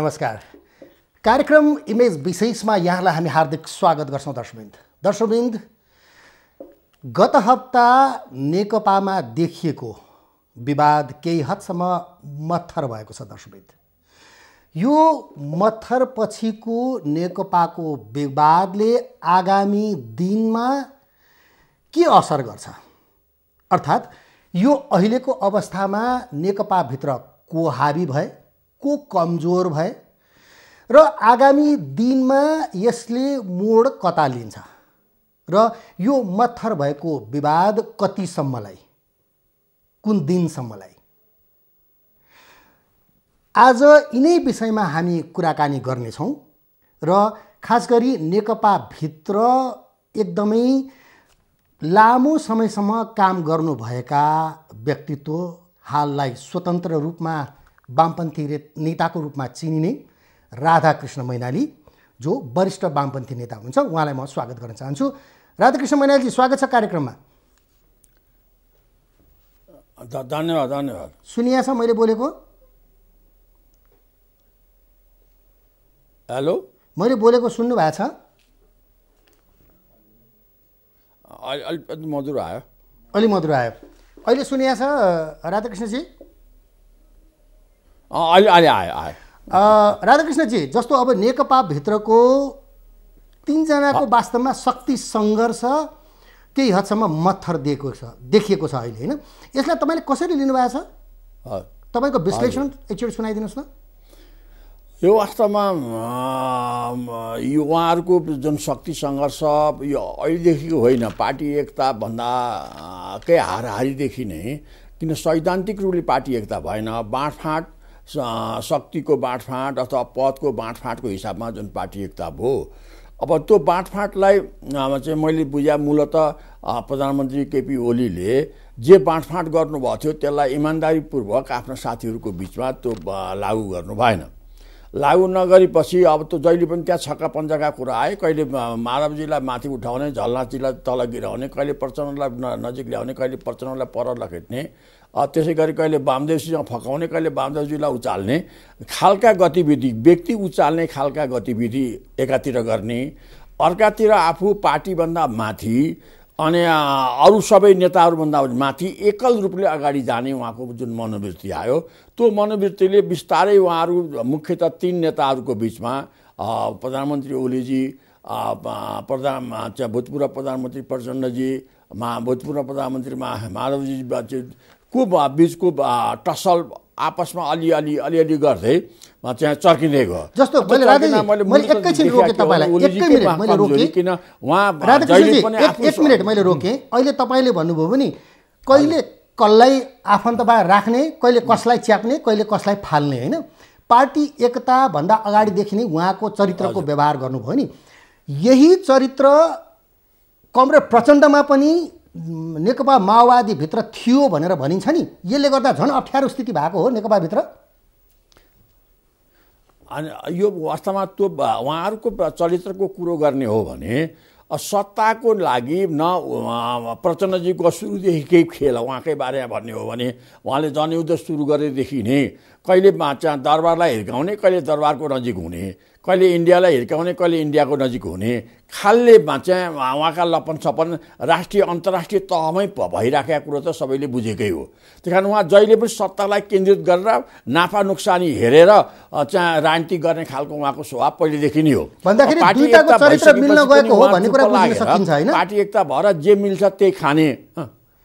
नमस्कार कार्यक्रम इमेज विशेषमा यहाँलाई हामी हार्दिक स्वागत गर्छौँ दर्शबिन्द दर्शबिन्द गत हप्ता नेकपामा देखिएको विवाद केही हदसम्म मत्थर भएको छ दर्शबिन्द यो मत्थर पछिको नेकपाको विवादले आगामी दिनमा के असर गर्छ अर्थात् यो अहिलेको अवस्थामा नेकपाभित्र को हाबी भए को कमजोर भए र आगामी दिनमा यसले मोड कता लिन्छ र यो मत्थर भएको विवाद कतिसम्मलाई कुन दिनसम्मलाई आज यिनै विषयमा हामी कुराकानी गर्नेछौँ र खास गरी नेकपाभित्र एकदमै लामो समयसम्म काम गर्नुभएका व्यक्तित्व हाललाई स्वतन्त्र रूपमा वामपन्थी नेताको रूपमा चिनिने राधाकृष्ण मैनाली जो वरिष्ठ वामपन्थी नेता हुनुहुन्छ उहाँलाई म स्वागत गर्न चाहन्छु राधाकृष्ण मैनालीजी स्वागत छ कार्यक्रममा धन्यवाद धन्यवाद सुनिया छ मैले बोलेको हेलो मैले बोलेको सुन्नु भएको छ अलिक मधुर आयो अलि मधुर आयो अहिले सुनिया छ राधाकृष्णजी अहिले अहिले आयो आयो राधाकृष्णजी जस्तो अब नेकपाभित्रको तिनजनाको वास्तवमा शक्ति सङ्घर्ष केही हदसम्म मत्थर दिएको छ देखिएको छ अहिले होइन यसलाई तपाईँले कसरी लिनुभएको छ तपाईँको विश्लेषण एकचोटि सुनाइदिनुहोस् न यो वास्तवमा यो उहाँहरूको जुन शक्ति सङ्घर्ष यो अहिलेदेखि होइन पार्टी एकताभन्दाकै हाराहारीदेखि नै किन सैद्धान्तिक रूपले पार्टी एकता भएन बाँडफाँट शक्तिको बाँडफाँट अथवा पदको बाँडफाँटको हिसाबमा जुन पार्टी एकता भयो अब त्यो बाँडफाँटलाई चाहिँ मैले बुझा मूलत प्रधानमन्त्री केपी ओलीले जे बाँडफाँट गर्नुभएको थियो त्यसलाई इमान्दारीपूर्वक आफ्नो साथीहरूको बिचमा त्यो लागू गर्नु भएन लागु नगरेपछि अब त्यो जहिले पनि त्यहाँ छक्का पन्जाका कुरा आए कहिले माधवजीलाई माथि उठाउने झलनाथजीलाई तल गिराउने कहिले प्रचण्डलाई नजिक ल्याउने कहिले प्रचण्डलाई पर लखेट्ने त्यसै गरी कहिले वामदेवजीसँग फकाउने कहिले वामदेवजीलाई उचाल्ने खालका गतिविधि व्यक्ति उचाल्ने खालका गतिविधि एकातिर गर्ने अर्कातिर आफू पार्टीभन्दा माथि अनि अरू सबै नेताहरूभन्दा माथि एकल रूपले अगाडि जाने उहाँको जुन मनोवृत्ति आयो त्यो मनोवृत्तिले बिस्तारै उहाँहरू मुख्यत तिन नेताहरूको बिचमा प्रधानमन्त्री ओलीजी प्रधान भूतपूर्व प्रधानमन्त्री प्रचण्डजी मा भूतपूर्व प्रधानमन्त्रीमा माधवजी को बिचको टसल आपसमा अलिअलि अलिअलि गर्दै चाहिँ चर्किँदै गयो जस्तो किन उहाँ मिनट मैले रोकेँ अहिले तपाईँले भन्नुभयो भने कहिले कसलाई आफन्तबाट राख्ने कहिले कसलाई च्याप्ने कहिले कसलाई फाल्ने होइन पार्टी एकताभन्दा अगाडिदेखि नै उहाँको चरित्रको व्यवहार गर्नुभयो नि यही चरित्र र प्रचण्डमा पनि नेकपा माओवादीभित्र थियो भनेर भनिन्छ नि यसले गर्दा झन् अप्ठ्यारो स्थिति भएको हो नेकपाभित्र अनि यो वास्तवमा त्यो उहाँहरूको चरित्रको कुरो गर्ने हो भने सत्ताको लागि न प्रचण्डजीको सुरुदेखि केही खेल उहाँकै बारेमा भन्ने हो भने उहाँले जनयुद्ध सुरु गरेदेखि नै कहिले दरबारलाई हिर्काउने कहिले दरबारको नजिक हुने कहिले इन्डियालाई हिर्काउने कहिले इन्डियाको नजिक हुने खालले चाहिँ उहाँका लपन सपन राष्ट्रिय अन्तर्राष्ट्रिय तहमै भइराखेका कुरो त सबैले बुझेकै हो त्यस कारण उहाँ जहिले पनि सत्तालाई केन्द्रित गरेर नाफा नोक्सानी हेरेर चाहिँ राजनीति गर्ने खालको उहाँको स्वभाव पहिलेदेखि नै हो पार्टी एकता भएर जे मिल्छ त्यही खाने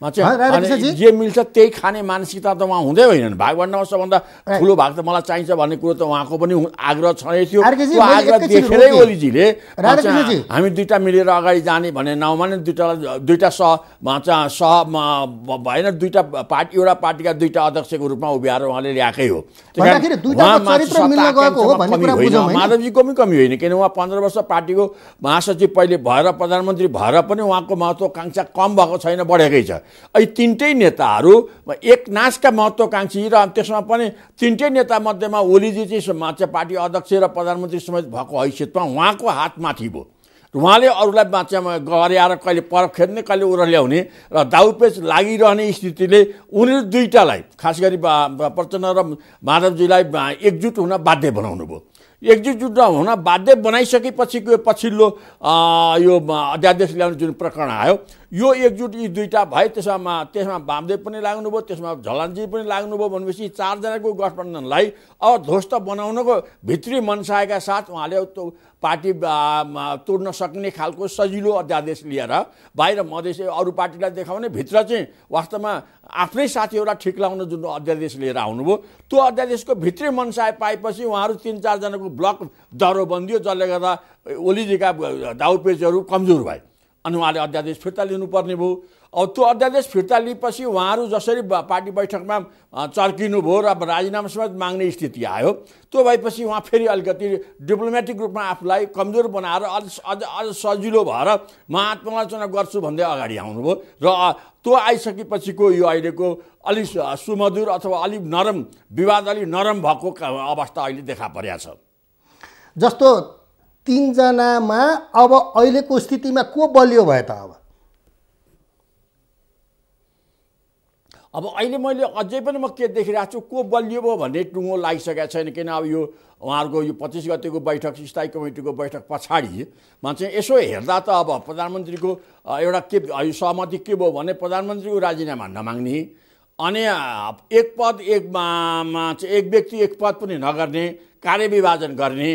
जे मिल्छ त्यही खाने मानसिकता त उहाँ हुँदै होइनन् भागभण्डामा सबभन्दा ठुलो भाग त मलाई चाहिन्छ भन्ने कुरो त उहाँको पनि आग्रह छँदै थियो आग्रह देखेरै ओलीजीले हामी दुइटा मिलेर अगाडि जाने भन्ने नाउँमा नै दुइटा दुइटा सह सह भएन दुईवटा पार्टी एउटा पार्टीका दुईवटा अध्यक्षको रूपमा उभिएर उहाँले ल्याएकै हो माधवजीको पनि कमी होइन किन उहाँ पन्ध्र वर्ष पार्टीको महासचिव पहिले भएर प्रधानमन्त्री भएर पनि उहाँको महत्त्वकाङ्क्षा कम भएको छैन बढेकै छ यी तिनटै एक एकनाशका महत्त्वकाङ्क्षी र त्यसमा पनि तिनटै नेतामध्येमा ओलीजी चाहिँ माच्या पार्टी अध्यक्ष र प्रधानमन्त्री समेत भएको हैसियतमा उहाँको हातमाथि भयो उहाँले अरूलाई बाच्यामा गऱ्याएर कहिले पर खेद्ने कहिले उर ल्याउने र दाउपेच लागिरहने स्थितिले उनीहरू दुईवटालाई खास गरी प्रचण्ड र माधवजीलाई एकजुट हुन बाध्य बनाउनु भयो एकजुट हुन बाध्य बनाइसकेपछिको यो पछिल्लो यो अध्यादेश ल्याउने जुन प्रकरण आयो यो एकजुट यी दुईवटा भए त्यसमा त्यसमा बामदेव पनि लाग्नुभयो त्यसमा झलानजी पनि लाग्नुभयो भनेपछि चारजनाको गठबन्धनलाई अब ध्वस्त बनाउनको भित्री मनसाएका साथ उहाँले पार्टी तोड्न सक्ने खालको सजिलो अध्यादेश लिएर बाहिर मधेसी अरू पार्टीलाई देखाउने भित्र चाहिँ वास्तवमा आफ्नै साथीहरूलाई ठिक लाउन जुन अध्यादेश लिएर आउनुभयो त्यो अध्यादेशको भित्री मनसाय पाएपछि उहाँहरू तिन चारजनाको ब्लक दरो बन्दियो जसले गर्दा ओलीजीका दाउपेचहरू कमजोर भए अनि उहाँले अध्यादेश फिर्ता लिनुपर्ने भयो अब त्यो अध्यादेश फिर्ता लिएपछि उहाँहरू जसरी पार्टी बैठकमा चर्किनु भयो र राजीनामा समेत माग्ने स्थिति आयो त्यो भएपछि उहाँ फेरि अलिकति डिप्लोमेटिक रूपमा आफूलाई कमजोर बनाएर अझ अझ अझ सजिलो भएर म आत्मालोचना गर्छु भन्दै अगाडि आउनुभयो र त्यो आइसकेपछिको यो अहिलेको अलि सुमधुर अथवा अलिक नरम विवाद अलिक नरम भएको अवस्था अहिले देखा परेको छ जस्तो तिनजनामा अब अहिलेको स्थितिमा को बलियो भयो त अब अब अहिले मैले अझै पनि म के देखिरहेको छु को बलियो भयो भन्ने टुङ्गो लागिसकेको छैन किन अब यो उहाँहरूको यो पच्चिस गतिको बैठक स्थायी कमिटीको बैठक पछाडि मान्छे यसो हेर्दा त अब प्रधानमन्त्रीको एउटा के सहमति के भयो भने प्रधानमन्त्रीको राजीनामा नमाग्ने अनि एक पद एकमा चाहिँ एक व्यक्ति एक पद पनि नगर्ने कार्यविभाजन गर्ने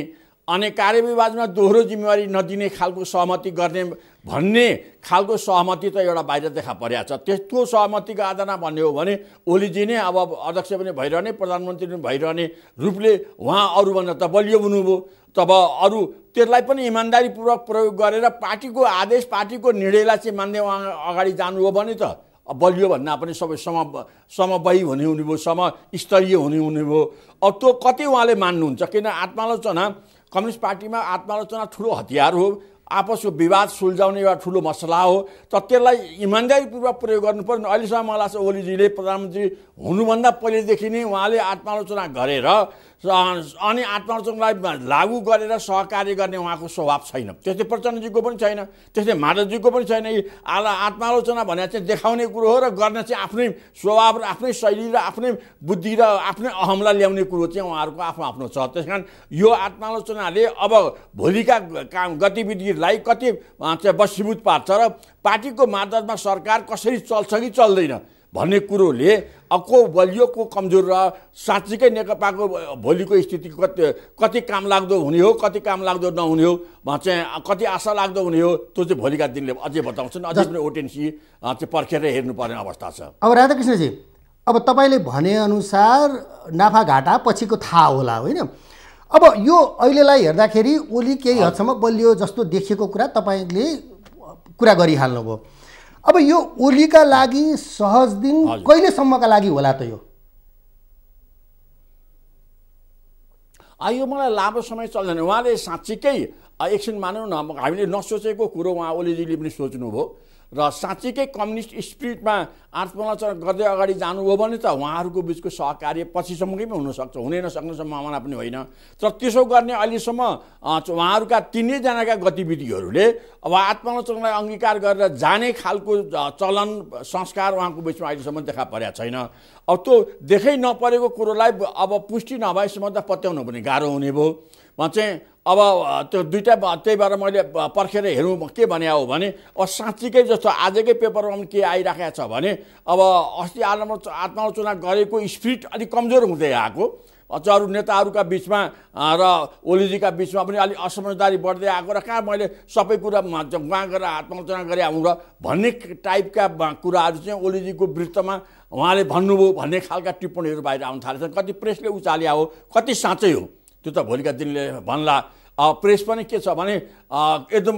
अनि कार्यविवादमा दोहोरो जिम्मेवारी नदिने खालको सहमति गर्ने भन्ने खालको सहमति त एउटा बाहिर देखा परेको छ त्यस्तो सहमतिको आधारमा भन्ने हो भने ओलीजी नै अब अध्यक्ष पनि भइरहने प्रधानमन्त्री पनि भइरहने रूपले उहाँ अरूभन्दा त बलियो हुनुभयो तब अरू त्यसलाई पनि इमान्दारीपूर्वक प्रयोग गरेर पार्टीको आदेश पार्टीको निर्णयलाई चाहिँ मान्दै उहाँ अगाडि जानु हो भने त बलियो भन्दा पनि सबै सम समवयी हुने हुने भयो समस्तरीय हुने हुने भयो अब त्यो कति उहाँले मान्नुहुन्छ किन आत्मालोचना कम्युनिस्ट पार्टीमा आत्मालोचना ठुलो हतियार हो आपसको विवाद सुल्झाउने एउटा ठुलो मसला हो त त्यसलाई इमान्दारीपूर्वक प्रयोग गर्नु अहिलेसम्म मलाई लाग्छ ओलीजीले प्रधानमन्त्री हुनुभन्दा पहिलेदेखि नै उहाँले आत्मालोचना गरेर अनि आत्मार्चनलाई लागू गरेर सहकार्य गर्ने उहाँको स्वभाव छैन त्यस्तै प्रचण्डजीको पनि छैन त्यस्तै माधवजीको पनि छैन यी आला आत्मालोचना भनेर चाहिँ देखाउने कुरो हो र गर्न चाहिँ आफ्नै स्वभाव र आफ्नै शैली र आफ्नै बुद्धि र आफ्नै अहमलाई ल्याउने कुरो चाहिँ उहाँहरूको आफ्नो आफ्नो छ त्यस कारण यो आत्मालोचनाले अब भोलिका काम गतिविधिलाई कति चाहिँ बसीभूत पार्छ र पार्टीको मार्फतमा सरकार कसरी चल्छ कि चल्दैन भन्ने कुरोले अको बलियोको कमजोर र साँच्चीकै नेकपाको भोलिको स्थिति कति कति काम लाग्दो हुने हो कति काम लाग्दो नहुने हो चाहिँ कति आशा लाग्दो हुने हो त्यो चाहिँ भोलिका दिनले अझै बताउँछन् अझै पनि ओटेन्सी चाहिँ पर्खेर हेर्नुपर्ने अवस्था छ अब राधाकृष्णजी अब तपाईँले भनेअनुसार नाफा घाटा पछिको थाहा होला होइन अब यो अहिलेलाई हेर्दाखेरि ओली केही हदसम्म बलियो जस्तो देखिएको कुरा तपाईँले कुरा गरिहाल्नुभयो अब यो ओलीका लागि सहज दिन कहिलेसम्मका लागि होला त यो यो मलाई लामो समय चल्दैन उहाँले साँच्चीकै एकछिन मानौँ न हामीले नसोचेको कुरो उहाँ ओलीजीले पनि सोच्नुभयो र साँच्चीकै कम्युनिस्ट स्पिरिटमा आत्मालोचना गर्दै अगाडि जानु हो भने त उहाँहरूको बिचको सहकार्य पछिसम्मकै पनि हुनसक्छ हुनै नसक्ने सम्भावना पनि होइन तर त्यसो गर्ने अहिलेसम्म उहाँहरूका तिनैजनाका गतिविधिहरूले अब आत्मालोचनालाई अङ्गीकार गरेर जाने खालको चलन संस्कार उहाँको बिचमा अहिलेसम्म देखा परेको छैन अब त्यो देखै नपरेको कुरोलाई अब पुष्टि नभएसम्म त पत्याउनु पनि गाह्रो हुने भयो चाहिँ अब त्यो दुइटा त्यही भएर मैले पर्खेर हेरौँ के भने हो भने अब साँच्चीकै जस्तो आजकै पेपरमा पनि के आइराखेको छ भने अब अस्ति आत्म आत्मालोचना गरेको स्पिरिट अलिक कमजोर हुँदै आएको अरू नेताहरूका बिचमा र ओलीजीका बिचमा पनि अलिक असमझदारी बढ्दै आएको र कहाँ मैले सबै कुरा उहाँ गरेर आत्मालोचना गरे आउँ र भन्ने टाइपका कुराहरू चाहिँ ओलीजीको वृत्तमा उहाँले भन्नुभयो भन्ने खालका टिप्पणीहरू बाहिर आउन थालेछन् कति प्रेसले उचाल्या हो कति साँच्चै हो त्यो त भोलिका दिनले भन्ला प्रेस पनि के छ भने एकदम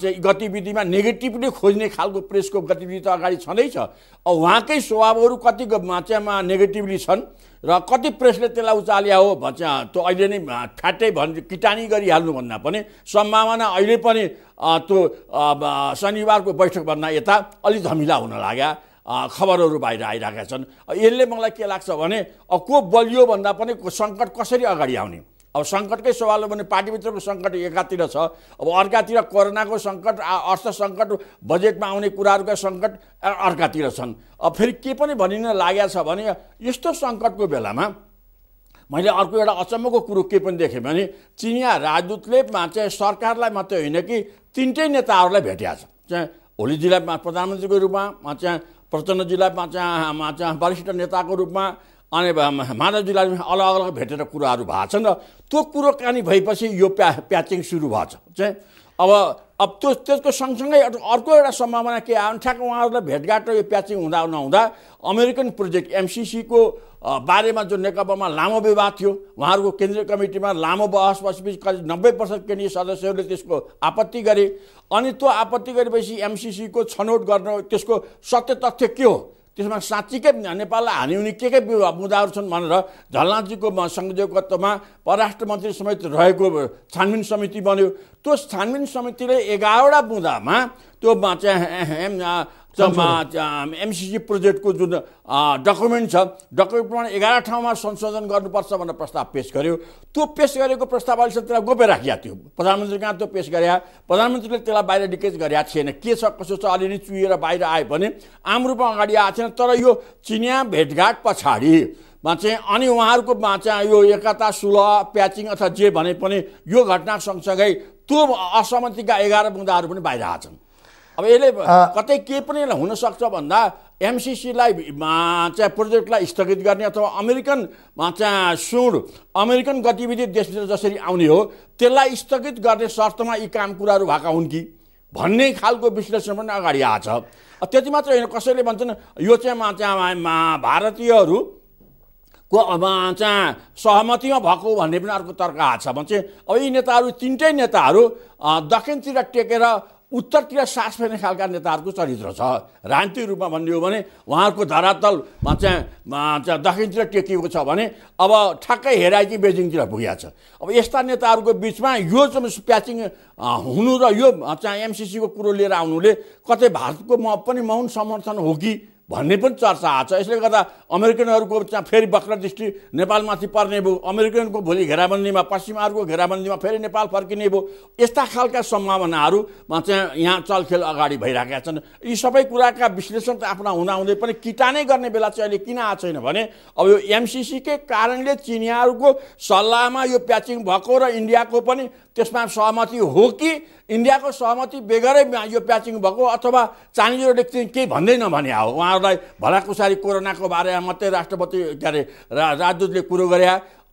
चाहिँ गतिविधिमा नेगेटिभ नै खोज्ने खालको प्रेसको गतिविधि त अगाडि छँदैछ उहाँकै स्वभावहरू कति चाहिँ नेगेटिभली छन् र कति प्रेसले त्यसलाई उचाल्या हो भन्छ त्यो अहिले नै फ्याटै भन् किटानी गरिहाल्नुभन्दा पनि सम्भावना अहिले पनि त्यो शनिबारको बैठकभन्दा यता अलि धमिला हुन लाग्यो खबरहरू बाहिर आइरहेका छन् यसले मलाई के लाग्छ भने अब को बलियो भन्दा पनि सङ्कट कसरी अगाडि आउने अब सङ्कटकै सवाल हो भने पार्टीभित्रको सङ्कट एकातिर छ अब अर्कातिर कोरोनाको सङ्कट अर्थ सङ्कट बजेटमा आउने कुराहरूको सङ्कट अर्कातिर छन् अब फेरि के पनि भनिन लागेको छ भने यस्तो सङ्कटको बेलामा मैले अर्को एउटा अचम्मको कुरो के पनि देखेँ भने चिनिया राजदूतले चाहिँ सरकारलाई मात्रै होइन कि तिनटै नेताहरूलाई भेटिया छ चाहिँ होली प्रधानमन्त्रीको रूपमा चाहिँ प्रचण्डजीलाई चाहिँ चाहिँ वरिष्ठ नेताको रूपमा अनि माधवजीलाई अलग अलग भेटेर कुराहरू भएको छ नि त्यो कुरो भएपछि यो प्या प्याचिङ सुरु भएको छ चाहिँ अब अब त्यो त्यसको सँगसँगै अर्को एउटा सम्भावना के आयो भने ठ्याक्क उहाँहरूलाई भेटघाट र यो प्याचिङ हुँदा नहुँदा अमेरिकन प्रोजेक्ट एमसिसीको बारेमा जो नेकपामा लामो विवाद थियो उहाँहरूको केन्द्रीय कमिटीमा लामो बहस बसेपछि करिब नब्बे पर्सेन्ट केन्द्रीय सदस्यहरूले त्यसको आपत्ति गरे अनि त्यो आपत्ति गरेपछि एमसिसीको छनौट गर्न त्यसको सत्य तथ्य के हो त्यसमा साँच्चीकै नेपाललाई हानि हुने के के मुद्दाहरू छन् भनेर झलनाजीको संयोजकत्वमा परराष्ट्र मन्त्री समेत रहेको छानबिन समिति बन्यो त्यो छानबिन समितिले एघारवटा मुद्दामा त्यो चाहिँ एमसिसी प्रोजेक्टको जुन डकुमेन्ट छ डकुमेन्टमा एघार ठाउँमा संशोधन गर्नुपर्छ भनेर प्रस्ताव पेस गर्यो त्यो पेस गरेको प्रस्ताव अहिलेसम्म त्यसलाई गोपेर राखिया थियो प्रधानमन्त्री कहाँ त्यो पेस गरे प्रधानमन्त्रीले त्यसलाई बाहिर डिकेज गरेका थिएन के छ कसो छ अलिअलि चुहिएर बाहिर आयो भने आम रूपमा अगाडि आएको थिएन तर यो चिनिया भेटघाट पछाडि मा चाहिँ अनि उहाँहरूकोमा चाहिँ यो एकता सुलह प्याचिङ अथवा जे भने पनि यो घटना सँगसँगै त्यो असहमतिका एघार मुद्दाहरू पनि बाहिर आएछन् अब यसले कतै के पनि हुनसक्छ भन्दा एमसिसीलाई चाहिँ प्रोजेक्टलाई स्थगित गर्ने अथवा अमेरिकन चाहिँ सुड अमेरिकन गतिविधि देशभित्र जसरी आउने हो त्यसलाई स्थगित गर्ने शर्तमा यी काम कुराहरू भएका हुन् कि भन्ने खालको विश्लेषण पनि अगाडि आएछ त्यति मात्र होइन कसैले भन्छन् यो चाहिँ चाहिँ भारतीयहरू को अब चाहिँ सहमतिमा भएको भन्ने पनि अर्को तर्क आएको छ भने चाहिँ अब यी नेताहरू तिनटै नेताहरू दक्षिणतिर टेकेर उत्तरतिर सास फेर्ने खालका नेताहरूको चरित्र छ राजनीतिक रूपमा भन्ने हो भने उहाँहरूको धरातल चाहिँ चाहिँ दक्षिणतिर टेकिएको छ भने अब ठ्याक्कै हेराइची बेजिङतिर पुगेको अब यस्ता नेताहरूको बिचमा यो चाहिँ प्याचिङ हुनु र यो चाहिँ एमसिसीको कुरो लिएर आउनुले कतै भारतको म पनि मौन समर्थन हो कि भन्ने पनि चर्चा आएको छ यसले गर्दा अमेरिकनहरूको त्यहाँ फेरि वक्र दृष्टि नेपालमाथि पर्ने भयो अमेरिकनको भोलि घेराबन्दीमा पश्चिमाहरूको घेराबन्दीमा फेरि नेपाल फर्किने भयो यस्ता खालका सम्भावनाहरूमा चाहिँ यहाँ चलखेल अगाडि भइरहेका छन् यी सबै कुराका विश्लेषण त आफ्ना हुँदाहुँदै पनि किटानै गर्ने बेला चाहिँ अहिले किन आएको छैन भने अब यो एमसिसीकै कारणले चिनियाहरूको सल्लाहमा यो प्याचिङ भएको र इन्डियाको पनि त्यसमा सहमति हो कि इन्डियाको सहमति बेगरै यो प्याचिङ भएको अथवा चाइनिज लेख्दै केही भन्दै नभने हो उहाँहरूलाई भलाकुसारी कोरोनाको बारेमा मात्रै राष्ट्रपति के अरे राजदूतले कुरो गरे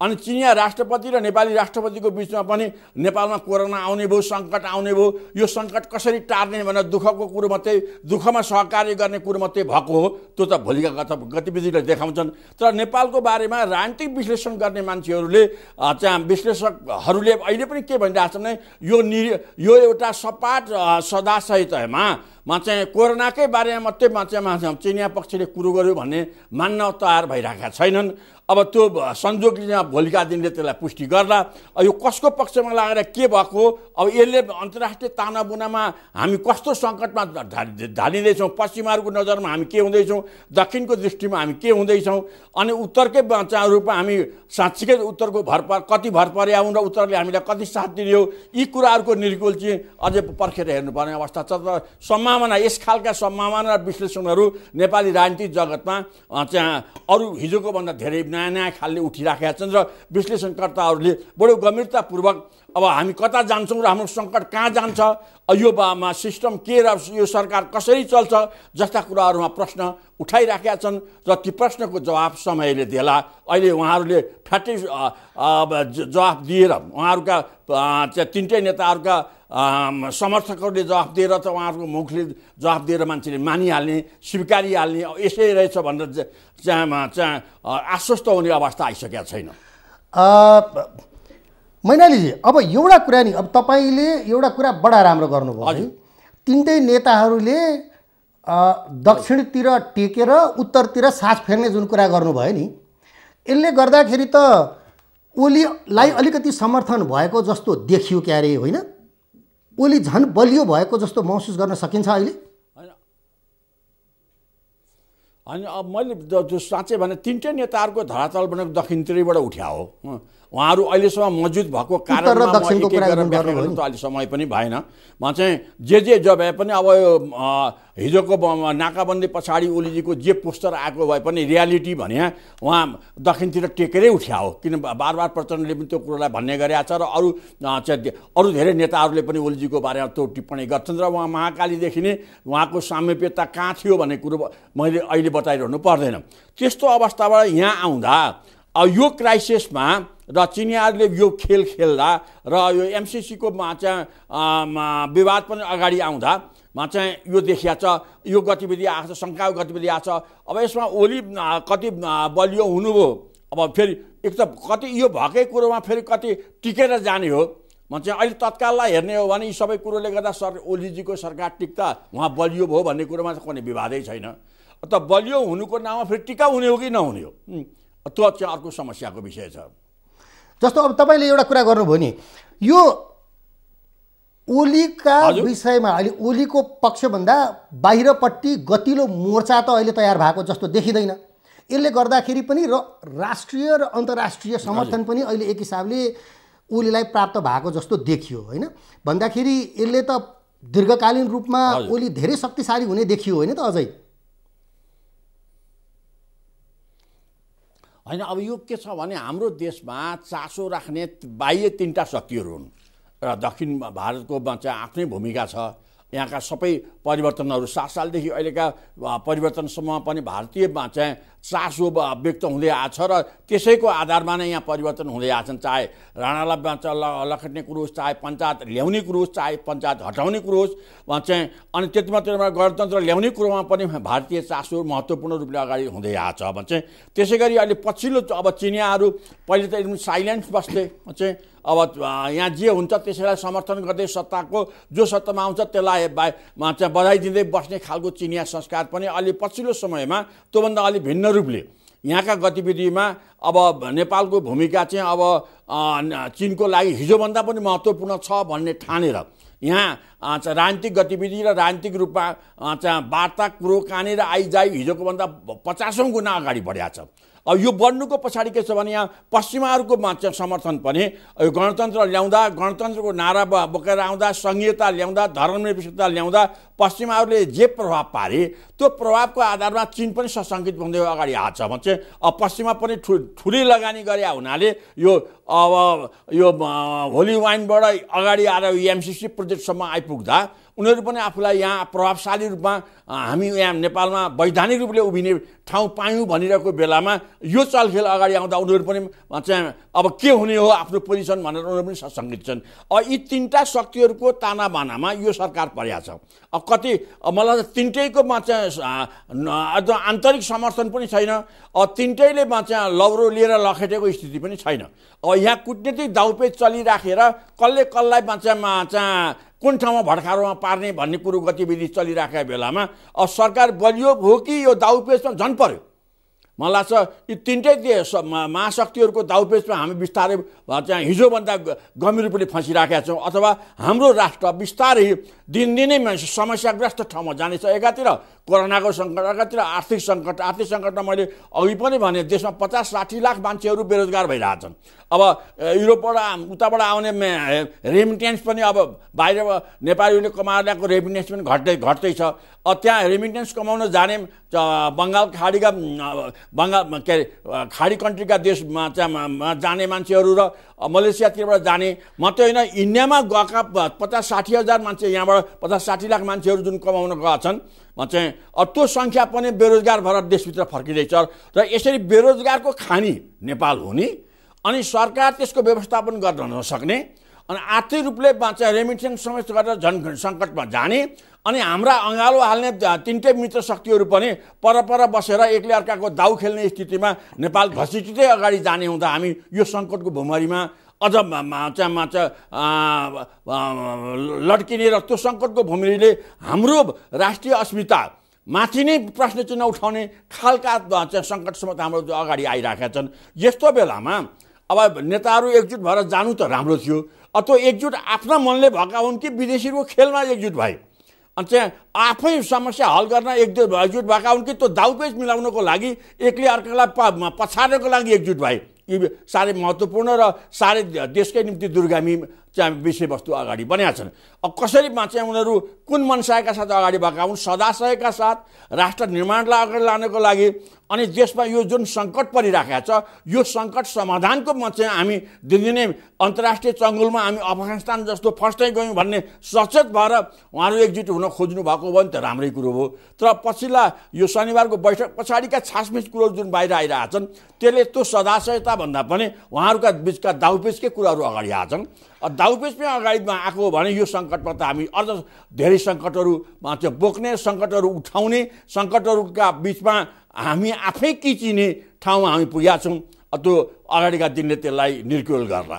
अनि चिनिया राष्ट्रपति र नेपाली राष्ट्रपतिको बिचमा पनि नेपालमा कोरोना आउने भयो सङ्कट आउने भयो यो सङ्कट कसरी टार्ने भनेर दुःखको कुरो मात्रै दुःखमा सहकार्य गर्ने कुरो मात्रै भएको हो त्यो त भोलिका गत गतिविधिले देखाउँछन् तर नेपालको बारेमा राजनीतिक विश्लेषण गर्ने मान्छेहरूले चाहिँ विश्लेषकहरूले अहिले पनि के भनिरहेछन् भने यो नि यो एउटा सपाट सदासहितमा मा चाहिँ कोरोनाकै बारेमा मात्रै चाहिँ चिनिया पक्षले कुरो गर्यो भन्ने मान्न तयार भइरहेका छैनन् अब त्यो संजोगले भोलिका दिनले त्यसलाई पुष्टि गर्ला यो कसको पक्षमा लागेर के भएको अब यसले अन्तर्राष्ट्रिय तानाबुनामा हामी कस्तो सङ्कटमा ढालिँदैछौँ पश्चिमाहरूको नजरमा हामी के हुँदैछौँ दक्षिणको दृष्टिमा हामी के हुँदैछौँ अनि उत्तरकै रूपमा हामी साँच्चीकै उत्तरको भर कति भर पर्याउँ र उत्तरले हामीलाई कति साथ दिने हो यी कुराहरूको निर्कुल चाहिँ अझै पर्खेर हेर्नुपर्ने अवस्था छ तर सम्भावना यस खालका सम्भावना र विश्लेषणहरू नेपाली राजनीतिक जगतमा चाहिँ अरू हिजोको भन्दा धेरै नयाँ नयाँ खालले उठिराखेका छन् र विश्लेषणकर्ताहरूले बडो गम्भीरतापूर्वक अब हामी कता जान्छौँ र हाम्रो सङ्कट कहाँ जान्छ यो बामा सिस्टम के र यो सरकार कसरी चल्छ जस्ता कुराहरूमा प्रश्न उठाइराखेका छन् र ती प्रश्नको जवाब समयले देला अहिले उहाँहरूले फ्याटी जवाफ दिएर उहाँहरूका तिनटै नेताहरूका समर्थकहरूले जवाफ दिएर त उहाँहरूको मुखले जवाफ दिएर मान्छेले मानिहाल्ने स्वीकारिहाल्ने यसै रहेछ भनेर चाहिँ आश्वस्त हुने अवस्था आइसकेको छैन मैनालीजी अब एउटा कुरा नि अब तपाईँले एउटा कुरा बडा राम्रो गर्नुभयो हजुर तिनटै नेताहरूले दक्षिणतिर टेकेर उत्तरतिर सास फेर्ने जुन कुरा गर्नुभयो नि यसले गर्दाखेरि त ओलीलाई अलिकति समर्थन भएको जस्तो देखियो क्यारे होइन उसले झन् बलियो भएको जस्तो महसुस गर्न सकिन्छ अहिले होइन अब मैले साँच्चै भने तिनटै नेताहरूको धरातल भनेको दक्षिणतिरैबाट उठ्या हो उहाँहरू अहिलेसम्म मजुद भएको कारण अहिलेसम्म पनि भएन म चाहिँ जे जे जब भए पनि अब यो हिजोको नाकाबन्दी पछाडि ओलीजीको जे पोस्टर आएको भए पनि रियालिटी भने उहाँ दक्षिणतिर टेकेरै उठ्या हो किन बार बार प्रचण्डले पनि त्यो कुरोलाई भन्ने गरेका छ र अरू अरू धेरै नेताहरूले पनि ओलीजीको बारेमा त्यो टिप्पणी गर्छन् र उहाँ महाकालीदेखि नै उहाँको साम्यप्यता कहाँ थियो भन्ने कुरो मैले अहिले बताइरहनु पर्दैन त्यस्तो अवस्थाबाट यहाँ आउँदा यो क्राइसिसमा र चिनियाहरूले यो खेल खेल्दा र यो एमसिसीको चाहिँ विवाद पनि अगाडि आउँदा मा चाहिँ यो देखिया छ यो गतिविधि आएको छ शङ्काको गतिविधि आएको छ अब यसमा ओली कति बलियो हुनुभयो अब फेरि एक त कति यो भएकै कुरोमा फेरि कति टिकेर जाने हो म चाहिँ अहिले तत्काललाई हेर्ने हो भने यी सबै कुरोले गर्दा सर ओलीजीको सरकार टिक्दा उहाँ बलियो भयो भन्ने कुरोमा चाहिँ कुनै विवादै छैन त बलियो हुनुको नाममा फेरि टिका हुने हो कि नहुने हो त्यो चाहिँ अर्को समस्याको विषय छ जस्तो अब तपाईँले एउटा कुरा गर्नुभयो नि यो ओलीका विषयमा अहिले ओलीको पक्षभन्दा बाहिरपट्टि गतिलो मोर्चा त अहिले तयार भएको जस्तो देखिँदैन यसले गर्दाखेरि पनि र राष्ट्रिय र अन्तर्राष्ट्रिय समर्थन पनि अहिले एक हिसाबले ओलीलाई प्राप्त भएको जस्तो देखियो होइन भन्दाखेरि यसले त दीर्घकालीन रूपमा ओली धेरै शक्तिशाली हुने देखियो होइन त अझै होइन अब यो के छ भने हाम्रो देशमा चासो राख्ने बाह्य तिनवटा शक्तिहरू हुन् र दक्षिण भारतको चाहिँ आफ्नै भूमिका छ यहाँका सबै परिवर्तनहरू सात सालदेखि अहिलेका परिवर्तनसम्म पनि भारतीयमा चाहिँ चासो व्यक्त हुँदै आएको छ र त्यसैको आधारमा नै यहाँ परिवर्तन हुँदै आएछन् चाहे राणालाई लखट्ने कुरो होस् चाहे पञ्चायत ल्याउने कुरो होस् चाहे पञ्चायत हटाउने कुरो होस् चाहिँ अनि त्यति मात्रै गणतन्त्र ल्याउने कुरोमा पनि भारतीय चासो महत्त्वपूर्ण रूपले अगाडि हुँदै आएको छ भने चाहिँ त्यसै गरी अहिले पछिल्लो अब चिनियाहरू पहिले त एकदम साइलेन्स बस्थे चाहिँ अब यहाँ जे हुन्छ त्यसैलाई समर्थन गर्दै सत्ताको जो सत्तामा आउँछ त्यसलाई चाहिँ बधाई दिँदै बस्ने खालको चिनिया संस्कार पनि अलि पछिल्लो समयमा त्योभन्दा अलि भिन्न रूपले यहाँका गतिविधिमा अब नेपालको भूमिका चाहिँ अब चिनको लागि हिजोभन्दा पनि महत्त्वपूर्ण छ भन्ने ठानेर यहाँ राजनीतिक गतिविधि र राजनीतिक रूपमा चाहिँ वार्ता कुरो र आइजाइ हिजोको भन्दा पचासौँ गुणा अगाडि बढिया छ यो बन्नुको पछाडि के छ भने यहाँ पश्चिमाहरूको समर्थन पनि यो गणतन्त्र ल्याउँदा गणतन्त्रको नारा बोकेर आउँदा सङ्घीयता ल्याउँदा धर्मनिरपेक्षता ल्याउँदा पश्चिमाहरूले जे प्रभाव पारे त्यो प्रभावको आधारमा चिन पनि सशङ्कित हुँदै अगाडि हात छ भने चाहिँ पश्चिममा पनि ठु ठुली लगानी गरे हुनाले यो अब यो होली वाइनबाट अगाडि आएर एमसिसी प्रोजेक्टसम्म आइपुग्दा उनीहरू पनि आफूलाई यहाँ प्रभावशाली रूपमा हामी यहाँ नेपालमा वैधानिक रूपले उभिने ठाउँ पायौँ भनिरहेको बेलामा यो चलखेल अगाडि आउँदा उनीहरू पनि चाहिँ अब के हुने हो आफ्नो पोजिसन भनेर उनीहरू पनि सङ्गीत छन् अब यी तिनवटा शक्तिहरूको तानाबानामा यो सरकार परिया छ अब कति मलाई तिनटैकोमा चाहिँ एकदम आन्तरिक समर्थन पनि छैन अब तिनटैले चाहिँ लौरो लिएर लखेटेको स्थिति पनि छैन अब यहाँ कुटनीतिक दाउपेच चलिराखेर कसले कसलाई चाहिँ चाहिँ कुन ठाउँमा भड्कारोमा पार्ने भन्ने कुरो गतिविधि चलिरहेका बेलामा अब सरकार बलियो भयो कि यो दाउपेचमा झन् पऱ्यो मलाई लाग्छ यी तिनटै देश महाशक्तिहरूको दाउपेचमा हामी बिस्तारै चाहिँ हिजोभन्दा गम्भीर रूपले फँसिरहेका छौँ अथवा हाम्रो राष्ट्र बिस्तारै दिनदिनै मान्छे समस्याग्रस्त ठाउँमा जानेछ एकातिर कोरोनाको सङ्कट अर्कातिर आर्थिक सङ्कट आर्थिक सङ्कटमा मैले अघि पनि भने देशमा पचास साठी लाख मान्छेहरू बेरोजगार भइरहेछन् अब युरोपबाट उताबाट आउने रेमिटेन्स पनि अब बाहिर नेपाली युनियन कमाएर ल्याएको रेमिटेन्स पनि घट्दै घट्दैछ त्यहाँ रेमिटेन्स कमाउन जाने बङ्गाल खाडीका बङ्गाल के अरे खाडी कन्ट्रीका देशमा त्यहाँ जाने मान्छेहरू र मलेसियातिरबाट जाने मात्रै होइन इन्डियामा गएका पचास साठी हजार मान्छे यहाँबाट पचास साठी लाख मान्छेहरू जुन कमाउन गएका छन् चाहिँ त्यो सङ्ख्या पनि बेरोजगार भएर देशभित्र फर्किँदैछ र यसरी बेरोजगारको खानी नेपाल हुने अनि सरकार त्यसको व्यवस्थापन गर्न नसक्ने अनि आर्थिक रूपले बाँच्छ रेमिटेन्स समेत गरेर झन् सङ्कटमा जाने अनि हाम्रा अँगालो हाल्ने तिनटै मित्र शक्तिहरू पनि परपर बसेर एक्लै अर्काको दाउ खेल्ने स्थितिमा नेपाल घसिटिँदै अगाडि जाने हुँदा हामी यो सङ्कटको भुमरीमा अझ माछा माचा लड्किने र त्यो सङ्कटको भूमिले हाम्रो राष्ट्रिय अस्मिता माथि नै प्रश्न चिन्ह उठाउने खालका सङ्कटसम्म समेत हाम्रो अगाडि आइरहेका छन् यस्तो बेलामा अब नेताहरू एकजुट भएर जानु त राम्रो थियो अथवा एकजुट आफ्ना मनले भएका हुन् कि विदेशीको खेलमा एकजुट भए अनि चाहिँ आफै समस्या हल गर्न एकजुट एकजुट भएका हुन् कि त्यो दाउपेज मिलाउनको लागि एकले अर्कालाई पछार्नको लागि एकजुट भए यी साह्रै महत्त्वपूर्ण र साह्रै देशकै निम्ति दुर्गामी चाहिँ विषयवस्तु अगाडि बनेका छन् अब कसरीमा चाहिँ उनीहरू कुन मनसायका साथ अगाडि भएका हुन् सदाशयका साथ राष्ट्र निर्माणलाई अगाडि लानको लागि अनि देशमा यो जुन सङ्कट परिराखेको छ यो सङ्कट समाधानको म चाहिँ हामी दिनदिनै अन्तर्राष्ट्रिय चङ्गुलमा हामी अफगानिस्तान जस्तो फर्स्टै गयौँ भन्ने सचेत भएर उहाँहरू एकजुट हुन खोज्नु भएको हो नि त राम्रै कुरो हो तर पछिल्ला यो शनिबारको बैठक पछाडिका छासमिस कुरो जुन बाहिर आइरहेछन् त्यसले त्यो सदाशयता भन्दा पनि उहाँहरूका बिचका दाउपेचकै कुराहरू अगाडि आएछन् दाउपेचमै अगाडिमा आएको हो भने यो सङ्कटमा त हामी अझ धेरै सङ्कटहरू बोक्ने सङ्कटहरू उठाउने सङ्कटहरूका बिचमा हामी आफै चिने ठाउँमा हामी पुगेका छौँ त्यो अगाडिका दिनले त्यसलाई निर्कुल गर्ला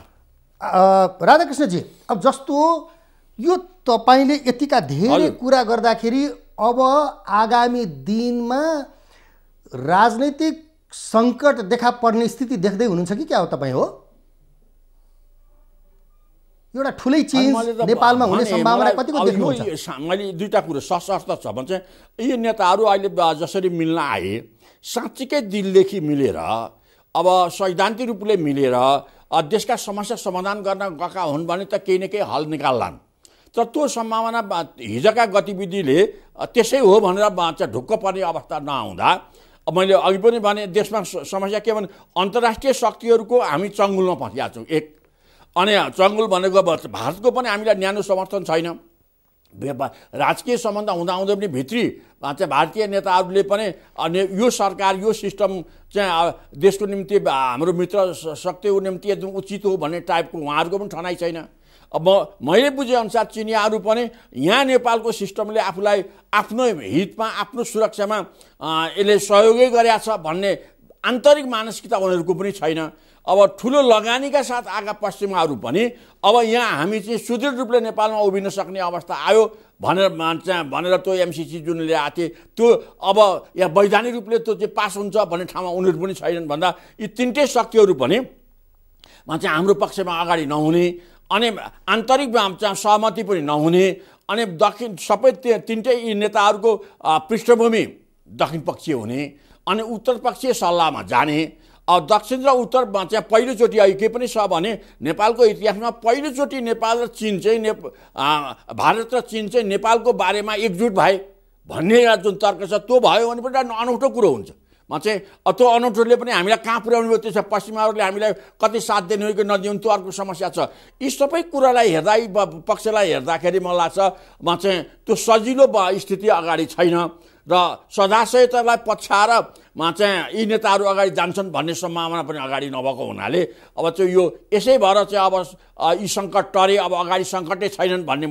राधाकृष्णजी अब जस्तो यो तपाईँले यतिका धेरै कुरा गर्दाखेरि अब आगामी दिनमा राजनैतिक सङ्कट देखा पर्ने स्थिति देख्दै हुनुहुन्छ कि क्या हो तपाईँ हो एउटा ठुलै चिज नेपालमा हुने सम्भावना कतिको मैले दुईवटा कुरो सशस्त्र छ भने चाहिँ यी नेताहरू अहिले जसरी मिल्न आए साँच्चीकै दिलदेखि मिलेर अब सैद्धान्तिक रूपले मिलेर देशका समस्या समाधान गर्न गएका हुन् भने त केही न केही हल निकाल्लान् तर त्यो सम्भावना हिजोका गतिविधिले त्यसै हो भनेर चाहिँ ढुक्क पर्ने अवस्था नआउँदा मैले अघि पनि भने देशमा समस्या के भने अन्तर्राष्ट्रिय शक्तिहरूको हामी चङ्गुलमा फँसिया छौँ एक अनि जङ्गल भनेको भारतको पनि हामीलाई न्यानो समर्थन छैन राजकीय सम्बन्ध हुँदाहुँदै पनि भित्री चाहिँ भारतीय नेताहरूले पनि अनि यो सरकार यो सिस्टम चाहिँ देशको निम्ति हाम्रो मित्र शक्तिको निम्ति एकदम उचित हो भन्ने टाइपको उहाँहरूको पनि ठनाइ छैन अब मैले बुझेअनुसार चिनियाहरू पनि यहाँ नेपालको सिस्टमले आफूलाई आफ्नो हितमा आफ्नो सुरक्षामा यसले सहयोगै गरेका भन्ने आन्तरिक मानसिकता उनीहरूको पनि छैन अब ठुलो लगानीका साथ आएका पश्चिमाहरू पनि अब यहाँ हामी चाहिँ सुदृढ रूपले नेपालमा उभिन सक्ने अवस्था आयो भनेर चाहिँ भनेर त्यो एमसिसी जुन ल्याएको थिए त्यो अब या वैधानिक रूपले त्यो चाहिँ पास हुन्छ भन्ने ठाउँमा उनीहरू पनि छैनन् भन्दा यी तिनटै शक्तिहरू पनि चाहिँ हाम्रो पक्षमा अगाडि नहुने अनि आन्तरिक चाहिँ सहमति पनि नहुने अनि दक्षिण सबै तिनटै यी नेताहरूको पृष्ठभूमि दक्षिण पक्षीय हुने अनि उत्तर पक्षीय सल्लाहमा जाने दक्षिण र उत्तर चाहिँ पहिलोचोटि अहिले के पनि छ भने नेपालको इतिहासमा पहिलोचोटि नेपाल र चिन चाहिँ ने भारत र चिन चाहिँ नेपालको बारेमा एकजुट भए भन्ने जुन तर्क छ त्यो भयो भने पनि एउटा अनौठो कुरो हुन्छ म चाहिँ त्यो अनौठोले पनि हामीलाई कहाँ पुर्याउनु भयो त्यसमा पश्चिमाहरूले हामीलाई कति साथ दिने हो कि नदिउनु त्यो अर्को समस्या छ यी सबै कुरालाई हेर्दा पक्षलाई हेर्दाखेरि मलाई लाग्छ म चाहिँ त्यो सजिलो स्थिति अगाडि छैन र सदाशयतालाई पछ्याएर चाहिँ यी नेताहरू अगाडि जान्छन् भन्ने सम्भावना पनि अगाडि नभएको हुनाले अब चाहिँ यो यसै भएर चाहिँ अब यी सङ्कट टरे अब अगाडि सङ्कटै छैनन् भन्ने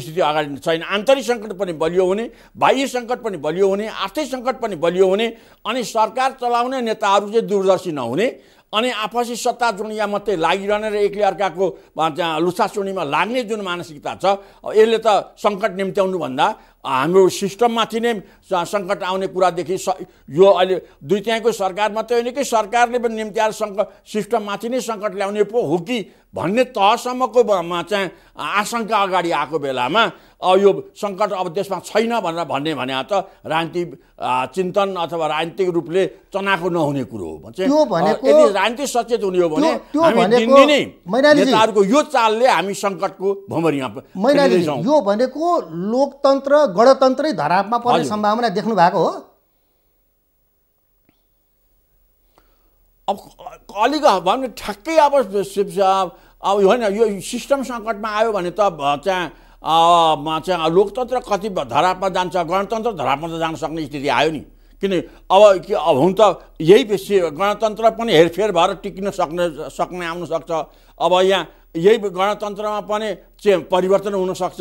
स्थिति अगाडि छैन आन्तरिक सङ्कट पनि बलियो हुने बाह्य सङ्कट पनि बलियो हुने आर्थिक सङ्कट पनि बलियो हुने अनि सरकार चलाउने नेताहरू चाहिँ दूरदर्शी नहुने अनि आपसी सत्ता चुनिया मात्रै लागिरहने र एकले अर्काको लुछाचुनीमा लाग्ने जुन मानसिकता छ यसले त सङ्कट निम्त्याउनुभन्दा हाम्रो सिस्टममाथि नै सङ्कट आउने कुरादेखि स यो अहिले दुई त्यहाँको सरकार मात्रै होइन कि सरकारले पनि निम्ति आएर सङ्क सिस्टममाथि नै सङ्कट ल्याउने पो हो कि भन्ने तहसम्मकोमा चाहिँ आशङ्का अगाडि आएको बेलामा यो सङ्कट अब देशमा छैन भनेर भन्ने भने त राजनीतिक चिन्तन अथवा राजनीतिक रूपले चनाको नहुने कुरो हो भने यदि राजनीतिक सचेत हुने हो भने नेताहरूको यो चालले हामी सङ्कटको भमरीमा यो भनेको लोकतन्त्र गणतन्त्रै धरापमा पर्ने सम्भावना देख्नु भएको हो अब अलिक भन्नु ठ्याक्कै अब अब होइन यो सिस्टम सङ्कटमा आयो भने त चाहिँ मा चाहिँ लोकतन्त्र कति धरापमा जान्छ गणतन्त्र धरापमा त जान सक्ने स्थिति आयो नि किन अब कि अब हुन त यही बेसी गणतन्त्र पनि हेरफेर भएर टिक्न सक्ने सक्ने आउनसक्छ अब यहाँ यही गणतन्त्रमा पनि चाहिँ परिवर्तन हुनसक्छ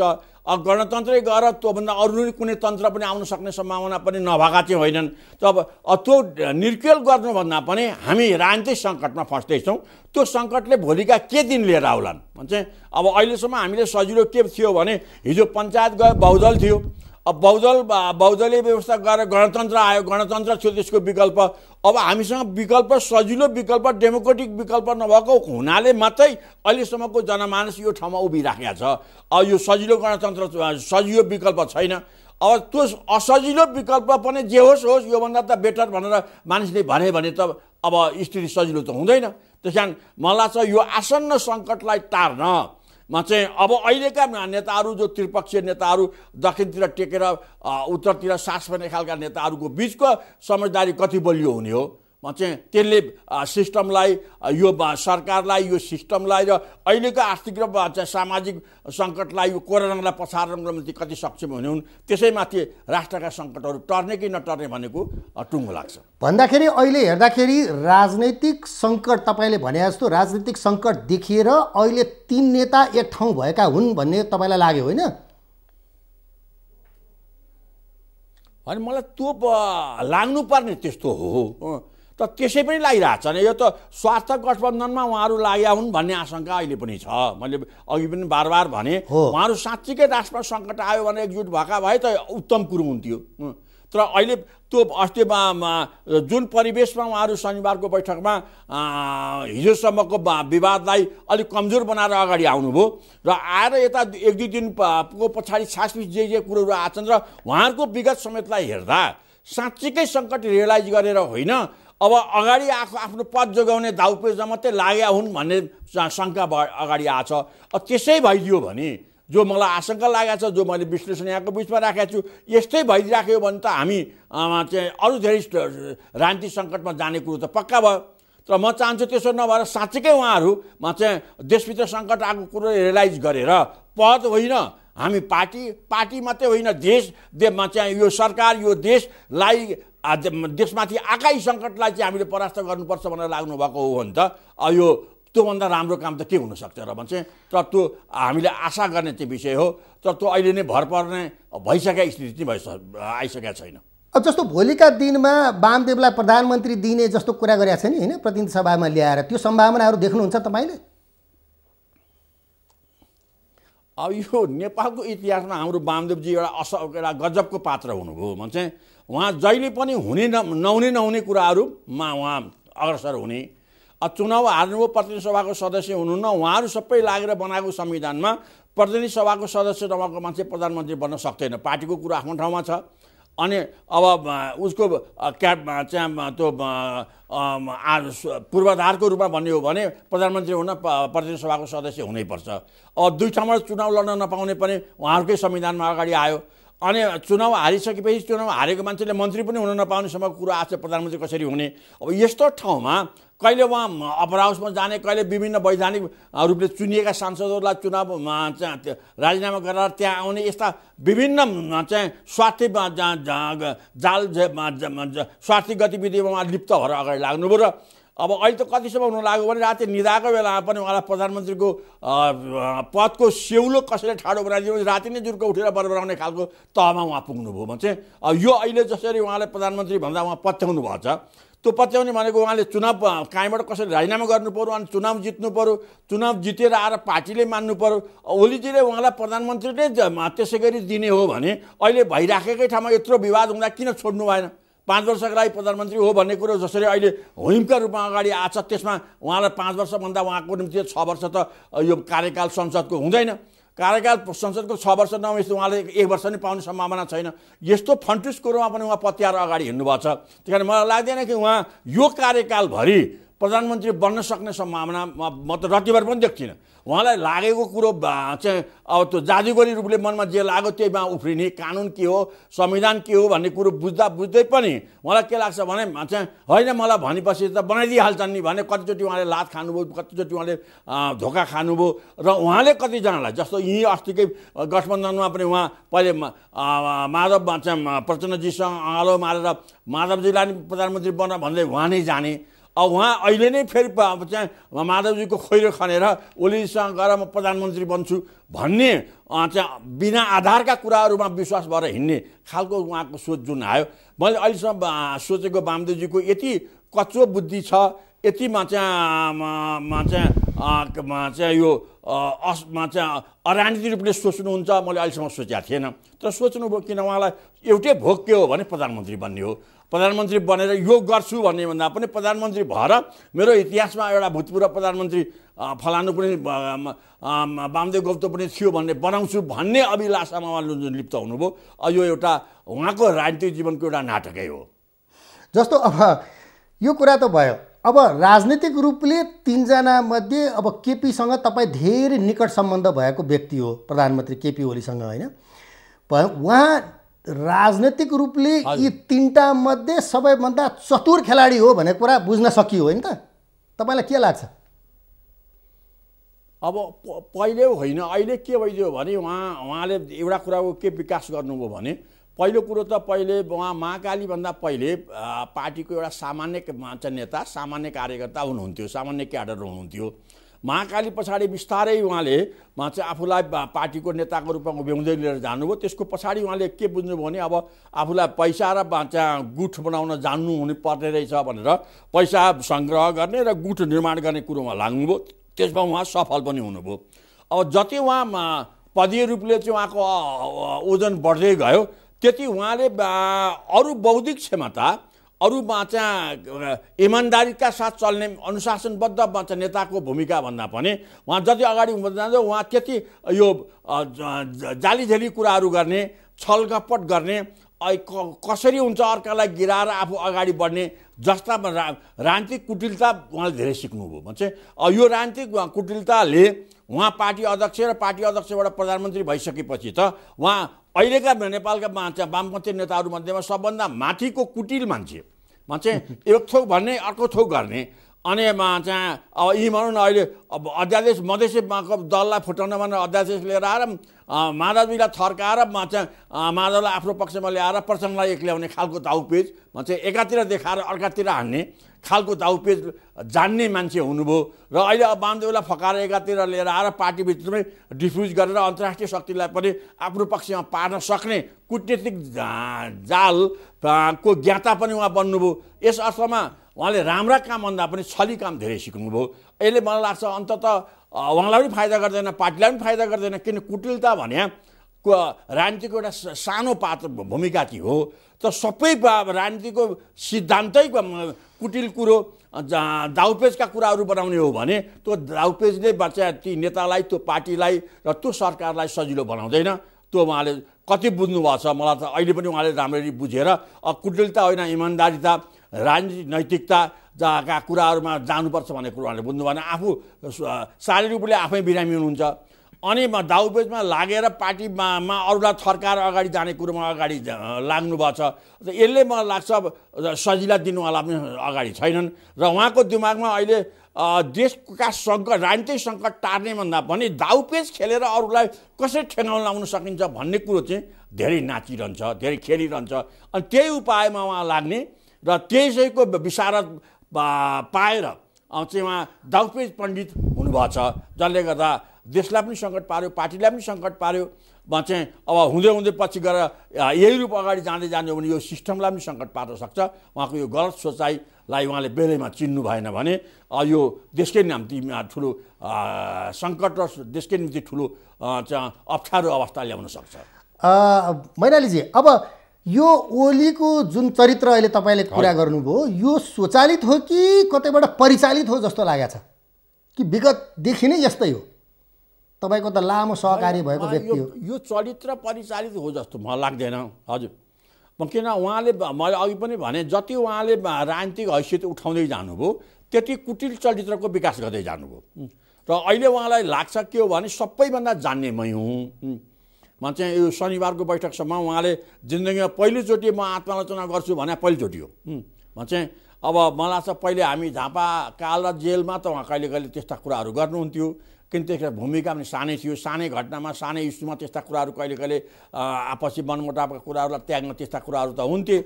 गणतन्त्रै गएर त्योभन्दा अरू कुनै तन्त्र पनि आउन सक्ने सम्भावना पनि नभएका चाहिँ होइनन् त अब त्यो निर्केल गर्नुभन्दा पनि हामी राजनीतिक सङ्कटमा फस्दैछौँ त्यो सङ्कटले भोलिका के दिन लिएर आउलान् भन्छ अब अहिलेसम्म हामीले सजिलो के थियो भने हिजो पञ्चायत गयो बहुदल थियो अब बहुदल बहुदलीय व्यवस्था गरेर गणतन्त्र आयो गणतन्त्र थियो त्यसको विकल्प अब हामीसँग विकल्प सजिलो विकल्प डेमोक्रेटिक विकल्प नभएको हुनाले मात्रै अहिलेसम्मको जनमानस यो ठाउँमा उभिराखेको छ अब यो सजिलो गणतन्त्र सजिलो विकल्प छैन अब त्यो असजिलो विकल्प पनि जे होस् होस् योभन्दा त बेटर भनेर मानिसले भने भने त अब स्थिति सजिलो त हुँदैन त्यस कारण मलाई लाग्छ यो आसन्न सङ्कटलाई टार्न मा चाहिँ अब अहिलेका नेताहरू जो त्रिपक्षीय नेताहरू दक्षिणतिर टेकेर उत्तरतिर सास फेर्ने खालका नेताहरूको बिचको समझदारी कति बलियो हुने हो चाहिँ त्यसले सिस्टमलाई यो सरकारलाई यो सिस्टमलाई र अहिलेको आर्थिक र सामाजिक सङ्कटलाई यो कोरोनालाई पछार्नको निम्ति कति सक्षम हुने हुन् त्यसैमाथि राष्ट्रका सङ्कटहरू टर्ने कि नटर्ने भनेको टुङ्गो लाग्छ भन्दाखेरि अहिले हेर्दाखेरि राजनैतिक सङ्कट तपाईँले भने जस्तो राजनैतिक सङ्कट देखिएर अहिले तिन नेता एक ठाउँ भएका हुन् भन्ने तपाईँलाई लाग्यो होइन अनि मलाई त्यो लाग्नुपर्ने त्यस्तो हो त त्यसै पनि लागिरहेछ नि यो त स्वार्थ गठबन्धनमा उहाँहरू लाग्या हुन् भन्ने आशंका अहिले पनि छ मैले अघि पनि बार बार भने उहाँहरू साँच्चीकै राष्ट्रमा सङ्कट आयो भने एकजुट भएका भए त उत्तम कुरो हुन्थ्यो तर अहिले त्यो अस्तिमा जुन परिवेशमा उहाँहरू शनिबारको बैठकमा हिजोसम्मको विवादलाई अलिक कमजोर बनाएर अगाडि आउनुभयो र आएर यता एक दुई दिनको पछाडि छासपिस जे जे कुरोहरू आछन् र उहाँहरूको विगत समेतलाई हेर्दा साँच्चीकै सङ्कट रियलाइज गरेर होइन अब अगाडि आएको आफ्नो पद जोगाउने दाउपेजमा मात्रै लागेका हुन् भन्ने शङ्का अगाडि आएछ त्यसै भइदियो भने जो मलाई आशङ्का लागेको छ जो मैले विश्लेषण यहाँको बिचमा राखेको छु यस्तै भइराख्यो भने त हामी चाहिँ अरू धेरै राजनीतिक सङ्कटमा जाने कुरो त पक्का भयो तर म चाहन्छु त्यसो नभएर साँच्चीकै उहाँहरूमा चाहिँ देशभित्र सङ्कट आएको कुरो रियलाइज गरेर पद होइन हामी पार्टी पार्टी मात्रै होइन देश देशमा चाहिँ यो सरकार यो देशलाई देशमाथि आकाई सङ्कटलाई चाहिँ हामीले परास्त गर्नुपर्छ भनेर लाग्नु भएको हो भने त यो त्योभन्दा राम्रो काम त के हुनसक्छ र भन्छ तर त्यो हामीले आशा गर्ने त्यो विषय हो तर त्यो अहिले नै भर पर्ने भइसकेका स्थिति भइस आइसकेका छैन अब जस्तो भोलिका दिनमा वामदेवलाई प्रधानमन्त्री दिने जस्तो कुरा गरेका छ नि होइन प्रतिनिधि सभामा ल्याएर त्यो सम्भावनाहरू देख्नुहुन्छ तपाईँले अब यो नेपालको इतिहासमा हाम्रो वामदेवजी एउटा अस एउटा गजबको पात्र हुनुभयो मान्छे उहाँ जहिले पनि हुने न नहुने नहुने कुराहरूमा उहाँ अग्रसर हुने अब चुनाव हार्नुभयो प्रतिनिधि सभाको सदस्य हुनुहुन्न उहाँहरू सबै लागेर बनाएको संविधानमा प्रतिनिधि सभाको सदस्य नभएको मान्छे प्रधानमन्त्री बन्न सक्दैन पार्टीको कुरो आफ्नो ठाउँमा छ अनि अब उसको क्याप चाहिँ त्यो पूर्वाधारको रूपमा भन्ने हो भने प्रधानमन्त्री हुन प्रतिनिधि सभाको सदस्य हुनैपर्छ अब दुई ठाउँबाट चुनाव लड्न नपाउने पनि उहाँहरूकै संविधानमा अगाडि आयो अनि चुनाव हारिसकेपछि चुनाव हारेको मान्छेले मन्त्री पनि हुन नपाउनेसम्म कुरो आज प्रधानमन्त्री कसरी हुने अब यस्तो ठाउँमा कहिले उहाँ अपर हाउसमा जाने कहिले विभिन्न वैधानिक रूपले चुनिएका सांसदहरूलाई चुनाव राजीनामा गरेर त्यहाँ आउने यस्ता विभिन्न चाहिँ स्वार्थी जाल स्वार्थी गतिविधिमा उहाँ लिप्त भएर अगाडि लाग्नुभयो र अब अहिले त कतिसम्म हुन लाग्यो भने राति निधाएको बेलामा पनि उहाँलाई प्रधानमन्त्रीको पदको सेउलो कसैले ठाडो बनाइदियो भने राति नै जुर्को उठेर बरबराउने खालको तहमा उहाँ पुग्नुभयो भने चाहिँ अब यो अहिले जसरी उहाँलाई प्रधानमन्त्री भन्दा उहाँ पत्याउनु भएको छ त्यो पत्याउने भनेको उहाँले चुनाव काहीँबाट कसरी राजीनामा गर्नु पऱ्यो अनि चुनाव जित्नु पऱ्यो चुनाव जितेर आएर पार्टीले मान्नु पऱ्यो ओलीजीले उहाँलाई प्रधानमन्त्री नै त्यसै गरी दिने हो भने अहिले भइराखेकै ठाउँमा यत्रो विवाद हुँदा किन छोड्नु भएन पाँच वर्षको लागि प्रधानमन्त्री हो भन्ने कुरो जसरी अहिले होइमका रूपमा अगाडि आएको छ त्यसमा उहाँलाई पाँच वर्षभन्दा उहाँको निम्ति छ वर्ष त यो कार्यकाल संसदको हुँदैन कार्यकाल संसदको छ वर्ष नभएपछि उहाँले एक वर्ष नै पाउने सम्भावना छैन यस्तो फन्टुस कुरोमा पनि उहाँ पत्याएर अगाडि हिँड्नुभएको छ त्यही कारण मलाई लाग्दैन कि उहाँ यो कार्यकालभरि प्रधानमन्त्री बन्न सक्ने सम्भावना म त रतिभर पनि देख्थिनँ उहाँलाई लागेको कुरो चाहिँ अब त्यो जादुगरी रूपले मनमा जे लाग्यो त्यहीमा उफ्रिने कानुन के हो संविधान के हो भन्ने कुरो बुझ्दा बुझ्दै पनि उहाँलाई के लाग्छ भने चाहिँ होइन मलाई भनेपछि त बनाइदिइहाल्छन् नि भने कतिचोटि उहाँले लात खानुभयो कतिचोटि उहाँले धोका खानुभयो र उहाँले कतिजनालाई जस्तो यहीँ अस्तिकै गठबन्धनमा पनि उहाँ पहिले माधव चाहिँ प्रचण्डजीसँग आलो मारेर माधवजीलाई पनि प्रधानमन्त्री बन्न भन्दै उहाँ नै जाने अब उहाँ अहिले नै फेरि चाहिँ माधवजीको खैरो खनेर ओलीसँग गएर म प्रधानमन्त्री बन्छु भन्ने चाहिँ बिना आधारका कुराहरूमा विश्वास भएर हिँड्ने खालको उहाँको सोच जुन आयो मैले अहिलेसम्म सोचेको बामदेवजीको यति कचो बुद्धि छ यतिमा चाहिँ चाहिँ चाहिँ यो असमा चाहिँ अराजनीतिक रूपले सोच्नुहुन्छ मैले अहिलेसम्म सोचेको थिएन तर सोच्नुभयो किन उहाँलाई एउटै भोग के हो भने प्रधानमन्त्री बन्ने हो प्रधानमन्त्री बनेर यो गर्छु भन्ने भन्दा पनि प्रधानमन्त्री भएर मेरो इतिहासमा एउटा भूतपूर्व प्रधानमन्त्री फलानु पनि वामदेव गुप्त पनि थियो भन्ने बनाउँछु भन्ने अभिलाषामा उहाँ जुन लिप्त हुनुभयो यो एउटा उहाँको राजनीतिक जीवनको एउटा नाटकै हो जस्तो अब यो कुरा त भयो अब राजनीतिक रूपले तिनजना मध्ये अब केपीसँग तपाईँ धेरै निकट सम्बन्ध भएको व्यक्ति हो प्रधानमन्त्री केपी ओलीसँग होइन उहाँ राजनैतिक रूपले यी तिनवटा मध्ये सबैभन्दा चतुर खेलाडी हो भन्ने कुरा बुझ्न सकियो होइन त तपाईँलाई के लाग्छ अब पहिले होइन अहिले के भइदियो भने उहाँ उहाँले एउटा कुराको के विकास गर्नुभयो भने पहिलो कुरो त पहिले उहाँ महाकालीभन्दा पहिले पार्टीको एउटा सामान्य नेता सामान्य कार्यकर्ता हुनुहुन्थ्यो सामान्य क्याडर हुनुहुन्थ्यो महाकाली पछाडि बिस्तारै उहाँले उहाँ चाहिँ आफूलाई पार्टीको नेताको रूपमा उभ्याउँदै लिएर जानुभयो त्यसको पछाडि उहाँले के बुझ्नुभयो भने अब आफूलाई पैसा र चाहिँ गुठ बनाउन जान्नु हुने पर्ने रहेछ भनेर पैसा सङ्ग्रह गर्ने र गुठ निर्माण गर्ने कुरोमा लाग्नुभयो त्यसमा उहाँ सफल पनि हुनुभयो अब जति उहाँ पदीय रूपले चाहिँ उहाँको ओजन बढ्दै गयो त्यति उहाँले अरू बौद्धिक क्षमता अरूमा चाहिँ इमान्दारीका साथ चल्ने अनुशासनबद्ध नेताको भूमिका भन्दा पनि उहाँ जति अगाडि हुँदै जान्छ उहाँ त्यति यो जाली झेली कुराहरू गर्ने छलकपट गर्ने कसरी हुन्छ अर्कालाई गिराएर आफू अगाडि बढ्ने जस्ता रा राजनीतिक कुटिलता उहाँले धेरै सिक्नुभयो भने चाहिँ यो राजनीतिक कुटिलताले उहाँ पार्टी अध्यक्ष र पार्टी अध्यक्षबाट प्रधानमन्त्री भइसकेपछि त उहाँ अहिलेका नेपालका मान्छे वामपन्थी नेताहरूमध्येमा सबभन्दा माथिको कुटिल मान्छे मान्छे एक थोक भन्ने अर्को थोक गर्ने अनिमा चाहिँ अब यी भनौँ न अहिले अब अध्यादेश मधेसीको दललाई फुटाउन भनेर अध्यादेश लिएर आएर माधवजीलाई थर्काएर म चाहिँ माधवलाई आफ्नो पक्षमा ल्याएर प्रचण्डलाई एक्ल्याउने खालको दाउपेज चाहिँ एकातिर देखाएर अर्कातिर हान्ने खालको दाउपेज जान्ने मान्छे हुनुभयो र अहिले अब वामदेवलाई फकाएर एकातिर लिएर आएर पार्टीभित्रमै डिफ्युज गरेर अन्तर्राष्ट्रिय शक्तिलाई पनि आफ्नो पक्षमा पार्न सक्ने कुटनीतिक जालको ज्ञाता पनि उहाँ बन्नुभयो यस अर्थमा उहाँले राम्रा कामभन्दा पनि छली काम धेरै सिक्नुभयो यसले मलाई लाग्छ अन्तत उहाँलाई पनि फाइदा गर्दैन पार्टीलाई पनि फाइदा गर्दैन किन कुटिलता भने राजनीतिको एउटा सानो पात्र भूमिका ती हो त सबै राजनीतिको सिद्धान्तै कुटिल कुरो दाउपेजका कुराहरू बनाउने हो भने त्यो दाउपेजले बच्चा ती नेतालाई त्यो पार्टीलाई र त्यो सरकारलाई सजिलो बनाउँदैन त्यो उहाँले कति बुझ्नुभएको छ मलाई त अहिले पनि उहाँले राम्ररी बुझेर कुटिलता होइन इमान्दारिता राजनीति नैतिकता जहाँका कुराहरूमा जानुपर्छ भन्ने कुरो उहाँले बुझ्नु भएन आफू शारीरिक रूपले आफै बिरामी हुनुहुन्छ अनि म दाउबेजमा लागेर पार्टीमा मा अरूलाई थर्काएर अगाडि जाने कुरोमा अगाडि लाग्नुभएको छ यसले मलाई लाग्छ सजिला दिनुवाला पनि अगाडि छैनन् र उहाँको दिमागमा अहिले देशका सङ्कट राजनीतिक सङ्कट टार्ने भन्दा पनि दाउपेज खेलेर अरूलाई कसरी ठेगाउन लाउन सकिन्छ भन्ने कुरो चाहिँ धेरै नाचिरहन्छ धेरै खेलिरहन्छ अनि त्यही उपायमा उहाँ लाग्ने र त्यही विशारद पाएर चाहिँ उहाँ दाउपेज पण्डित हुनुभएछ जसले गर्दा देशलाई पनि सङ्कट पार्यो पार्टीलाई पनि सङ्कट पार्यो चाहिँ अब हुँदै हुँदै पछि गएर यही रूप अगाडि जाँदै जाने हो भने यो सिस्टमलाई पनि सङ्कट पार्न सक्छ उहाँको यो गलत सोचाइलाई उहाँले बेलैमा चिन्नु भएन भने यो देशकै निम्ति ठुलो सङ्कट र देशकै निम्ति ठुलो अप्ठ्यारो अवस्था ल्याउन सक्छ मैनालीजी अब यो ओलीको जुन चरित्र अहिले तपाईँले कुरा गर्नुभयो यो स्वचालित हो कि कतैबाट परिचालित हो जस्तो लागेको छ कि विगतदेखि नै यस्तै हो तपाईँको त लामो सहकारी भएको व्यक्ति हो यो चरित्र परिचालित हो जस्तो मलाई लाग्दैन हजुर म किन उहाँले मैले अघि पनि भने जति उहाँले राजनीतिक हैसियत उठाउँदै जानुभयो त्यति कुटिल चरित्रको विकास गर्दै जानुभयो र अहिले उहाँलाई लाग्छ के हो भने सबैभन्दा जान्ने मै हुँ म चाहिँ यो शनिबारको बैठकसम्म उहाँले जिन्दगीमा पहिलोचोटि म आत्मालोचना गर्छु भने पहिलोचोटि हो म चाहिँ अब मलाई लाग्छ पहिले हामी झापा काल र जेलमा त उहाँ कहिले कहिले त्यस्ता कुराहरू गर्नुहुन्थ्यो किन त्यसको भूमिका पनि सानै थियो सानै घटनामा सानै इस्युमा त्यस्ता कुराहरू कहिले कहिले आपसी मनमुटावका कुराहरूलाई त्याग्न त्यस्ता कुराहरू त हुन्थे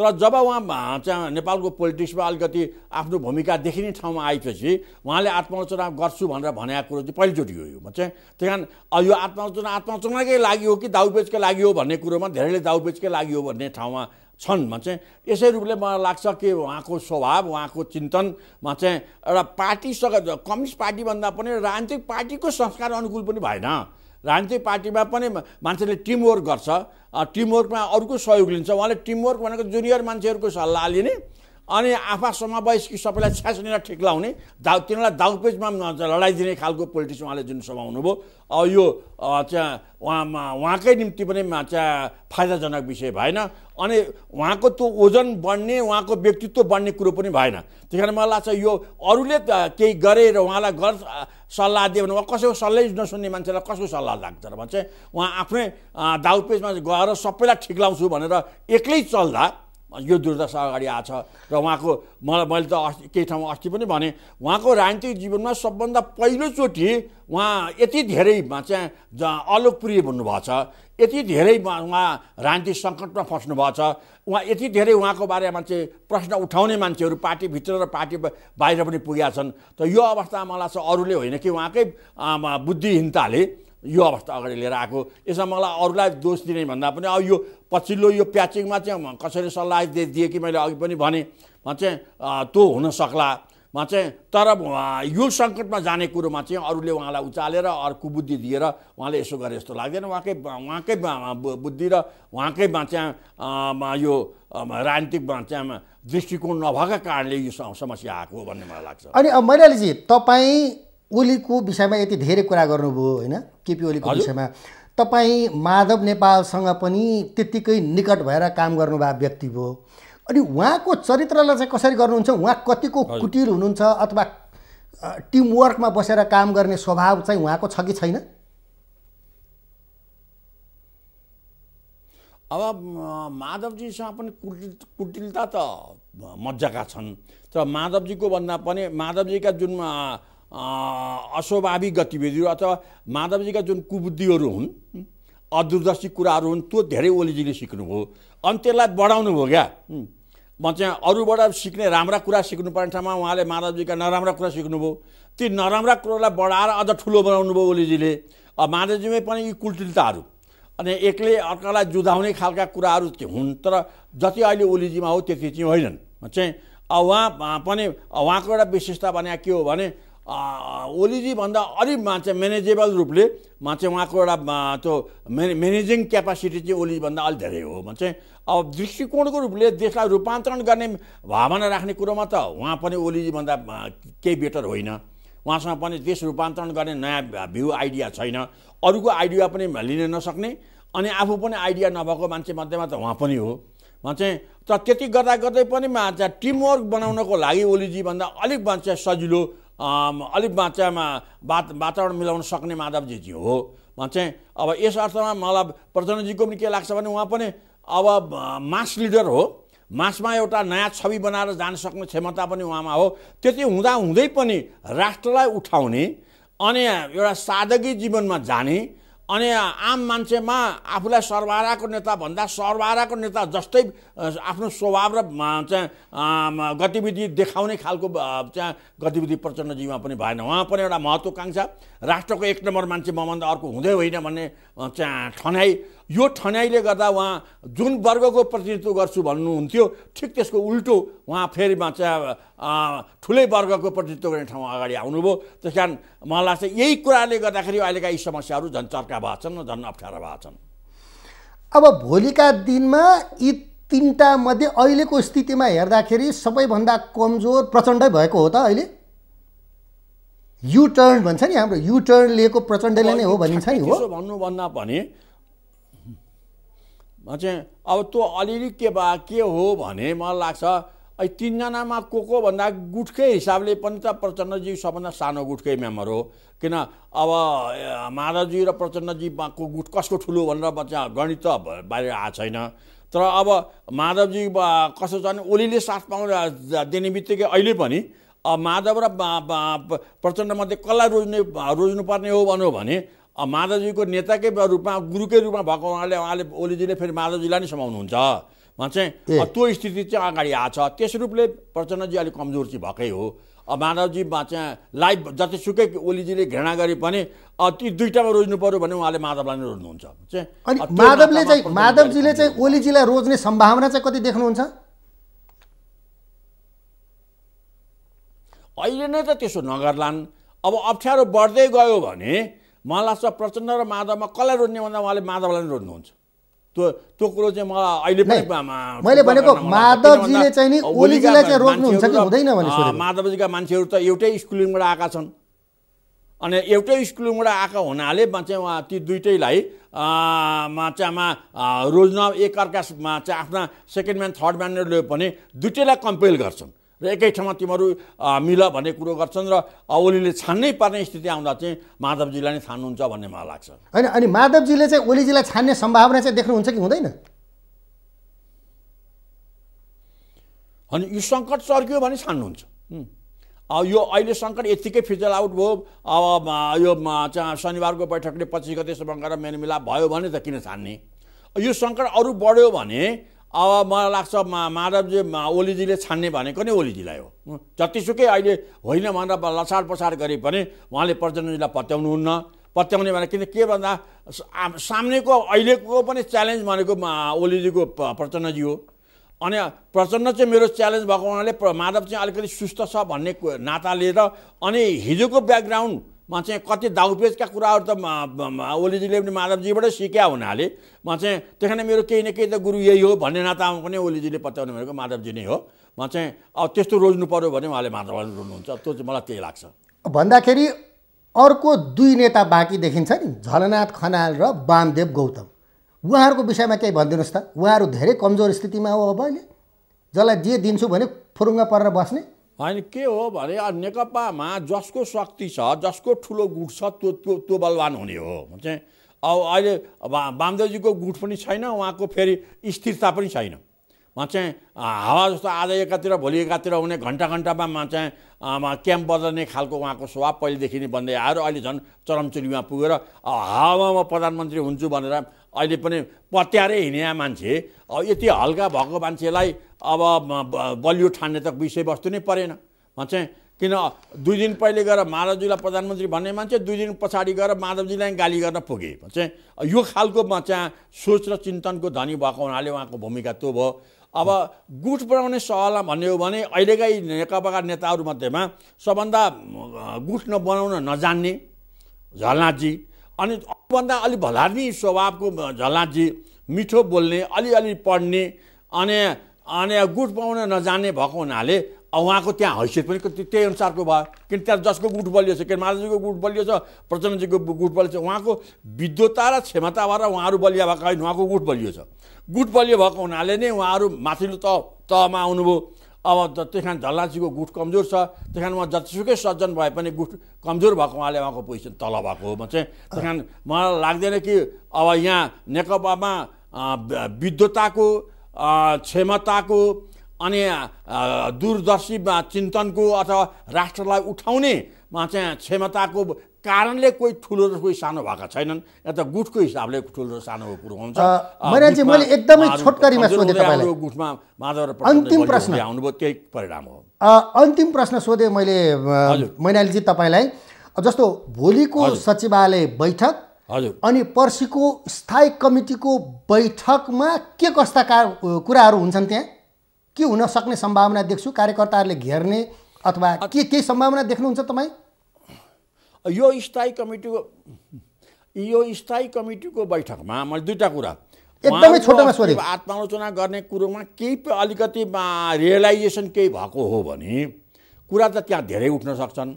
तर जब उहाँ चाहिँ नेपालको पोलिटिक्समा अलिकति आफ्नो भूमिका देखिने ठाउँमा आएपछि उहाँले आत्मालोचना गर्छु भनेर भनेको कुरो चाहिँ पहिलोचोटि हो यो म चाहिँ त्यही कारण यो आत्मालोचना आत्मालोचनाकै लागि हो कि दाउपेचकै लागि हो भन्ने कुरोमा धेरैले दाउपेचकै लागि हो भन्ने ठाउँमा छन् भन्छ यसै रूपले मलाई लाग्छ कि उहाँको स्वभाव उहाँको चिन्तनमा चाहिँ एउटा पार्टीसँग कम्युनिस्ट पार्टीभन्दा पनि राजनीतिक पार्टीको संस्कार अनुकूल पनि भएन राजनीतिक पार्टीमा पनि मान्छेले टिमवर्क गर्छ टिमवर्कमा अरूको सहयोग लिन्छ उहाँले टिमवर्क भनेको जुनियर मान्छेहरूको सल्लाह लिने अनि आफा समावेशकी सबैलाई छ्यासनेर ठिक लाउने दाउ तिनीहरूलाई दाउपेचमा लडाइदिने खालको पोलिटिक्स उहाँले जुन हुनुभयो अब यो चाहिँ उहाँ उहाँकै निम्ति पनि चाहिँ फाइदाजनक विषय भएन अनि उहाँको त्यो ओजन बढ्ने उहाँको व्यक्तित्व बढ्ने कुरो पनि भएन त्यही कारण मलाई लाग्छ यो अरूले केही गरे र उहाँलाई गर सल्लाह दियो भने उहाँ कसैको सल्लाह नसुन्ने मान्छेलाई कसको सल्लाह लाग्छ र भन्छ उहाँ आफ्नै दाउपेजमा गएर सबैलाई ठिक लाउँछु भनेर एक्लै चल्दा यो दुर्दशा अगाडि आएको छ र उहाँको मलाई मैले त अस्ति केही ठाउँमा अस्ति पनि भने उहाँको राजनीतिक जीवनमा सबभन्दा पहिलोचोटि उहाँ यति धेरैमा चाहिँ अलोकप्रिय भन्नुभएको छ यति धेरै उहाँ राजनीतिक सङ्कटमा फस्नुभएको छ उहाँ यति धेरै उहाँको बारेमा चाहिँ प्रश्न उठाउने मान्छेहरू पार्टीभित्र र पार्टी बाहिर पनि पुगेका छन् त यो अवस्थामा मलाई चाहिँ अरूले होइन कि उहाँकै बुद्धिहीनताले यो अवस्था अगाडि लिएर आएको यसमा मलाई अरूलाई दोष दिने भन्दा पनि अब यो पछिल्लो यो प्याचिङमा चाहिँ कसैले सल्लाह दिए दिए कि मैले अघि पनि भनेँ चाहिँ त्यो हुनसक्ला मा चाहिँ तर यो सङ्कटमा जाने कुरोमा चाहिँ अरूले उहाँलाई उचालेर अर्को बुद्धि दिएर उहाँले यसो गरे जस्तो लाग्दैन उहाँकै उहाँकै बुद्धि र उहाँकैमा चाहिँ यो राजनीतिक चाहिँ दृष्टिकोण नभएको कारणले यो समस्या आएको भन्ने मलाई लाग्छ अनि मैलालीजी तपाईँ ओलीको विषयमा यति धेरै कुरा गर्नुभयो होइन केपी ओलीको विषयमा तपाईँ माधव नेपालसँग पनि त्यत्तिकै निकट भएर काम गर्नुभएको व्यक्ति भयो अनि उहाँको चरित्रलाई चाहिँ कसरी गर्नुहुन्छ उहाँ कतिको कुटिल हुनुहुन्छ अथवा टिमवर्कमा बसेर काम गर्ने स्वभाव चाहिँ उहाँको छ कि छैन अब माधवजीसँग पनि कुटिल कुटिलता त मजाका छन् तर माधवजीको भन्दा पनि माधवजीका जुन अस्वाभाविक गतिविधिहरू अथवा माधवजीका जुन कुबुद्धिहरू हुन् अदूरदर्शी कुराहरू हुन् त्यो धेरै ओलीजीले सिक्नुभयो अनि त्यसलाई बढाउनुभयो क्या म चाहिँ अरूबाट सिक्ने राम्रा कुरा सिक्नुपर्ने ठाउँमा उहाँले माधवजीका नराम्रा कुरा सिक्नुभयो ती नराम्रा कुरोलाई बढाएर अझ ठुलो बनाउनु भयो ओलीजीले माधवजीमै पनि यी कुलटिलताहरू अनि एक्लै अर्कालाई जुधाउने खालका कुराहरू हुन् तर जति अहिले ओलीजीमा हो त्यति चाहिँ होइनन् चाहिँ उहाँ पनि उहाँको एउटा विशेषता भने के हो भने ओलीजीभन्दा अलिक मान्छे म्यानेजेबल रूपले मान्छे उहाँको एउटा त्यो म्याने म्यानेजिङ क्यापासिटी चाहिँ ओलीजीभन्दा अलिक धेरै हो भने चाहिँ अब दृष्टिकोणको रूपले देशलाई रूपान्तरण गर्ने भावना राख्ने कुरोमा त उहाँ पनि ओलीजीभन्दा केही बेटर होइन उहाँसँग पनि देश रूपान्तरण गर्ने नयाँ भ्यू आइडिया छैन अरूको आइडिया पनि लिन नसक्ने अनि आफू पनि आइडिया नभएको मान्छे मध्येमा त उहाँ पनि हो चाहिँ तर त्यति गर्दा गर्दै पनि टिमवर्क बनाउनको लागि ओलीजीभन्दा अलिक मान्छे सजिलो अलिक मात्रामा वात वातावरण मिलाउन सक्ने माधवजीजी हो भन्छ अब यस अर्थमा मलाई प्रचण्डजीको पनि के लाग्छ भने उहाँ पनि अब मास लिडर हो मासमा एउटा नयाँ छवि बनाएर जान सक्ने क्षमता पनि उहाँमा हो त्यति हुँदाहुँदै पनि राष्ट्रलाई उठाउने अनि एउटा सादगी जीवनमा जाने अनि आम मान्छेमा आफूलाई सर्वहाराको नेता भन्दा सर्वहाराको नेता जस्तै आफ्नो स्वभाव र चाहिँ गतिविधि देखाउने खालको चाहिँ गतिविधि प्रचण्डजीमा पनि भएन उहाँ पनि एउटा महत्त्वकाङ्क्षा राष्ट्रको एक नम्बर मान्छे मभन्दा अर्को हुँदै होइन भन्ने चाहिँ ठन्याई यो ठन्याइले गर्दा उहाँ जुन वर्गको प्रतिनिधित्व गर्छु भन्नुहुन्थ्यो ठिक त्यसको उल्टो उहाँ फेरि चाहिँ ठुलै वर्गको प्रतिनिधित्व गर्ने ठाउँ अगाडि आउनुभयो त्यस कारण मलाई लाग्छ यही कुराले गर्दाखेरि अहिलेका यी समस्याहरू झन् चर्का भएको छन् झन् अप्ठ्यारा भएको छन् अब भोलिका दिनमा यी तिनवटा मध्ये अहिलेको स्थितिमा हेर्दाखेरि सबैभन्दा कमजोर प्रचण्डै भएको हो त अहिले यु टर्न भन्छ नि हाम्रो यु टर्न लिएको प्रचण्डले नै हो भनिन्छ नि हो भन्नुभन्दा पनि चाहिँ अब त्यो अलिअलि के बा के हो भने मलाई लाग्छ तिनजनामा को को भन्दा गुठकै हिसाबले पनि त प्रचण्डजी सबभन्दा सानो गुठकै मेम्बर हो किन अब माधवजी र प्रचण्डजीको गुठ कसको ठुलो भनेर बच्चा गणित त बाहिर आएको छैन तर अब माधवजी कसो छ भने ओलीले साथ पाउन दिने बित्तिकै अहिले पनि माधव र प्रचण्डमध्ये कसलाई रोज्ने रोज्नुपर्ने हो भन्यो भने माधवजीको नेताकै रूपमा गुरुकै रूपमा भएको उहाँले उहाँले ओलीजीले फेरि माधवजीलाई नै समाउनुहुन्छ भन्छ त्यो स्थिति चाहिँ अगाडि आएको छ त्यस रूपले प्रचण्डजी अलिक कमजोर चाहिँ भएकै हो माधवजी चाहिँ लाइभ जतिसुकै ओलीजीले घृणा गरे पनि ती दुइटामा रोज्नु पऱ्यो भने उहाँले माधवलाई नै रोज्नुहुन्छ माधवले चाहिँ माधवजीले चाहिँ ओलीजीलाई रोज्ने सम्भावना चाहिँ कति देख्नुहुन्छ अहिले नै त त्यसो नगर्लान् अब अप्ठ्यारो बढ्दै गयो भने मलाई लाग्छ प्रचण्ड र माधवमा कसलाई रोज्ने भन्दा उहाँले माधवलाई नै रोज्नुहुन्छ त्यो त्यो कुरो चाहिँ मलाई अहिले पनि मैले भनेको माधवजीले चाहिँ नि चाहिँ कि हुँदैन भने माधवजीका मान्छेहरू त एउटै स्कुलिङबाट आएका छन् अनि एउटै स्कुलिङबाट आएको हुनाले चाहिँ उहाँ ती दुइटैलाई मा चाहिँ रोज्न एकअर्कामा चाहिँ आफ्ना सेकेन्ड म्यान थर्ड म्यानहरू पनि दुइटैलाई कम्पेयर गर्छन् र एकै ठाउँमा तिमीहरू मिल भन्ने कुरो गर्छन् र ओलीले छान्नै पर्ने स्थिति आउँदा चाहिँ माधवजीलाई नै छान्नुहुन्छ भन्ने मलाई लाग्छ होइन अनि माधवजीले चाहिँ ओलीजीलाई छान्ने सम्भावना चाहिँ देख्नुहुन्छ कि हुँदैन अनि यो सङ्कट चर्कियो भने छान्नुहुन्छ यो अहिले सङ्कट यत्तिकै फिजल आउट भयो अब यो चाहिँ शनिबारको बैठकले पछि गतेसम्म गरेर मेलमिलाप भयो भने त किन छान्ने यो सङ्कट अरू बढ्यो भने अब मलाई लाग्छ मा माधवजी ओलीजीले छान्ने भनेको नै ओलीजीलाई हो जतिसुकै अहिले होइन भनेर लसार पसार गरे पनि उहाँले प्रचण्डजीलाई पत्याउनुहुन्न पत्याउने भने किन के भन्दा सामनेको अहिलेको पनि च्यालेन्ज भनेको ओलीजीको प्रचण्डजी हो अनि प्रचण्ड चाहिँ मेरो च्यालेन्ज भएको हुनाले माधव चाहिँ अलिकति सुस्त छ भन्ने नाता लिएर अनि हिजोको ब्याकग्राउन्ड म चाहिँ कति दाउपेजका कुराहरू त ओलीजीले पनि माधवजीबाटै सिक्या हुनाले म चाहिँ त्यहाँनिर मेरो केही न केही त गुरु यही हो भन्ने नातामा पनि ओलीजीले पत्याउनु भनेको माधवजी नै हो म चाहिँ अब त्यस्तो रोज्नु पऱ्यो भने उहाँले माधवजी रोज्नुहुन्छ त्यो चाहिँ मलाई त्यही लाग्छ भन्दाखेरि अर्को दुई नेता बाँकी देखिन्छ नि झलनाथ खनाल र वामदेव गौतम उहाँहरूको विषयमा केही भनिदिनुहोस् त उहाँहरू धेरै कमजोर स्थितिमा हो अब अहिले जसलाई जे दिन्छु भने फुरुङ्गा परेर बस्ने होइन के हो भने नेकपामा जसको शक्ति छ जसको ठुलो गुठ छ त्यो त्यो त्यो बलवान हुने हो चाहिँ अब अहिले वामदेवजीको गुठ पनि छैन उहाँको फेरि स्थिरता पनि छैन उहाँ चाहिँ हावा जस्तो आज एकातिर भोलि एकातिर हुने घन्टा घन्टामा चाहिँ क्याम्प बदल्ने खालको उहाँको स्वभाव पहिलेदेखि नै बन्दै आएर अहिले झन् चरमचुरीमा पुगेर हावामा म प्रधानमन्त्री हुन्छु भनेर अहिले पनि पत्यारै हिँडे मान्छे यति हल्का भएको मान्छेलाई अब बलियो ठान्ने त विषयवस्तु नै परेन भन्छ किन दुई दिन पहिले गएर माधवजीलाई प्रधानमन्त्री भन्ने मान्छे दुई दिन पछाडि गएर माधवजीलाई गाली गर्न पुगे भन्छ यो खालकोमा चाहिँ सोच र चिन्तनको धनी भएको हुनाले उहाँको भूमिका त्यो भयो अब गुठ बनाउने सहला भन्ने हो भने अहिलेकै नेकपाका नेताहरूमध्येमा सबभन्दा गुठ नबनाउन नजान्ने झलनाथजी अनि अरूभन्दा अलि भलार्नी स्वभावको झलनाथजी मिठो बोल्ने अलिअलि पढ्ने अनि अनि गुठ पाउन नजाने भएको हुनाले उहाँको त्यहाँ हैसियत पनि त्यही अनुसारको भयो किन त्यहाँ जसको गुठ बलियो छ किन माधवजीको गुठ बलियो छ प्रचण्डजीको गुठ बलियो छ उहाँको विद्वता र क्षमता भएर उहाँहरू बलिया भएको होइन उहाँको गुठ बलियो छ गुठ बलियो भएको हुनाले नै उहाँहरू माथिल्लो तह तहमा आउनुभयो अब त्यस कारण झल्लाजीको गुठ कमजोर छ त्यस कारण उहाँ जतिसुकै सज्जन भए पनि गुठ कमजोर भएको उहाँले उहाँको पोजिसन तल भएको हो म चाहिँ त्यस कारण मलाई लाग्दैन कि अब यहाँ नेकपामा विद्वताको क्षमताको अनि दूरदर्शी चिन्तनको अथवा राष्ट्रलाई उठाउने चाहिँ क्षमताको कारणले कोही ठुलो र कोही सानो भएका छैनन् या त गुठको हिसाबले ठुलो र सानो कुरो हुन्छ मैले एकदमै छोटकरीमा सोधेँ तपाईँलाई गुठमा माधव अन्तिम प्रश्न आउनुभयो त्यही परिणाम हो अन्तिम प्रश्न सोधेँ मैले मैनालीजी तपाईँलाई जस्तो भोलिको सचिवालय बैठक हजुर अनि पर्सिको स्थायी कमिटीको बैठकमा के कस्ता का कुराहरू हुन्छन् त्यहाँ के हुन सक्ने सम्भावना देख्छु कार्यकर्ताहरूले घेर्ने अथवा के केही सम्भावना देख्नुहुन्छ तपाईँ यो स्थायी कमिटीको यो स्थायी कमिटीको बैठकमा मैले दुईवटा कुरा एकदमै छोटोमा सोधेँ आत्मालोचना गर्ने कुरोमा केही अलिकति रियलाइजेसन केही भएको हो भने कुरा त त्यहाँ धेरै उठ्न सक्छन्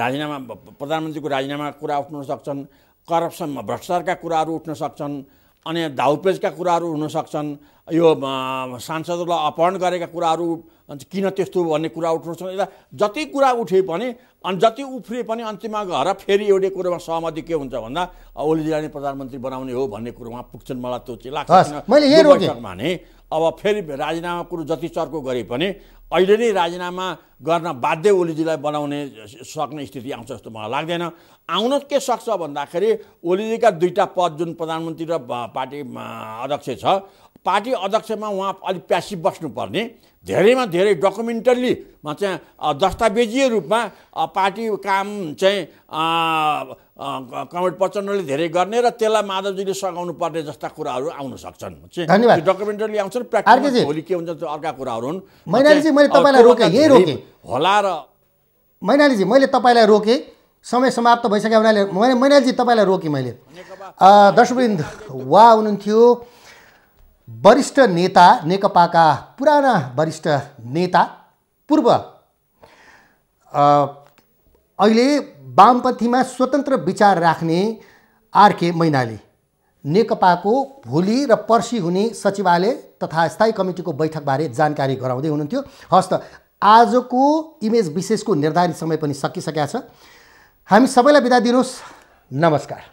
राजीनामा प्रधानमन्त्रीको राजीनामा कुरा उठ्न सक्छन् करप्सनमा भ्रष्टाचारका कुराहरू उठ्न सक्छन् अनि धाउपेजका कुराहरू हुन सक्छन् यो सांसदहरूलाई अपहरण गरेका कुराहरू अनि किन त्यस्तो भन्ने कुरा उठाउँछौँ यता जति कुरा उठे पनि अनि जति उफ्रिए पनि अन्तिममा गएर फेरि एउटै कुरोमा सहमति के हुन्छ भन्दा ओलीजीलाई नै प्रधानमन्त्री बनाउने हो भन्ने कुरो उहाँ पुग्छन् मलाई त्यो चाहिँ लाग्छ मैले बैठकमा नै अब फेरि राजीनामा कुरो जति चर्को गरे पनि अहिले नै राजीनामा गर्न बाध्य ओलीजीलाई बनाउने सक्ने स्थिति आउँछ जस्तो मलाई लाग्दैन आउन के सक्छ भन्दाखेरि ओलीजीका दुईवटा पद जुन प्रधानमन्त्री र पार्टी अध्यक्ष छ पार्टी अध्यक्षमा उहाँ अलिक प्यासिभ बस्नुपर्ने धेरैमा धेरै डकुमेन्टल्लीमा चाहिँ दस्तावेजीय रूपमा पार्टी काम चाहिँ कमेन्ट प्रचण्डले धेरै गर्ने र त्यसलाई माधवजीले सघाउनु पर्ने जस्ता कुराहरू आउन सक्छन् धन्यवाद डकुमेन्टरली आउँछन् प्र्याक्टिस भोलि के हुन्छ त्यो अर्का कुराहरू हुन् मैनालीजी मैले तपाईँलाई रोकेँ यही रोकेँ होला र मैनालीजी मैले तपाईँलाई रोकेँ समय समाप्त भइसक्यो हुनाले मैनालीजी तपाईँलाई रोकेँ मैले दर्शकवृन्द वा हुनुहुन्थ्यो वरिष्ठ नेता नेकपाका पुराना वरिष्ठ नेता पूर्व अहिले वामपन्थीमा स्वतन्त्र विचार राख्ने आरके मैनाली नेकपाको भोलि र पर्सि हुने सचिवालय तथा स्थायी कमिटीको बैठकबारे जानकारी गराउँदै हुनुहुन्थ्यो त आजको इमेज विशेषको निर्धारित समय पनि सकिसकेका छ हामी सबैलाई बिदा दिनुहोस् नमस्कार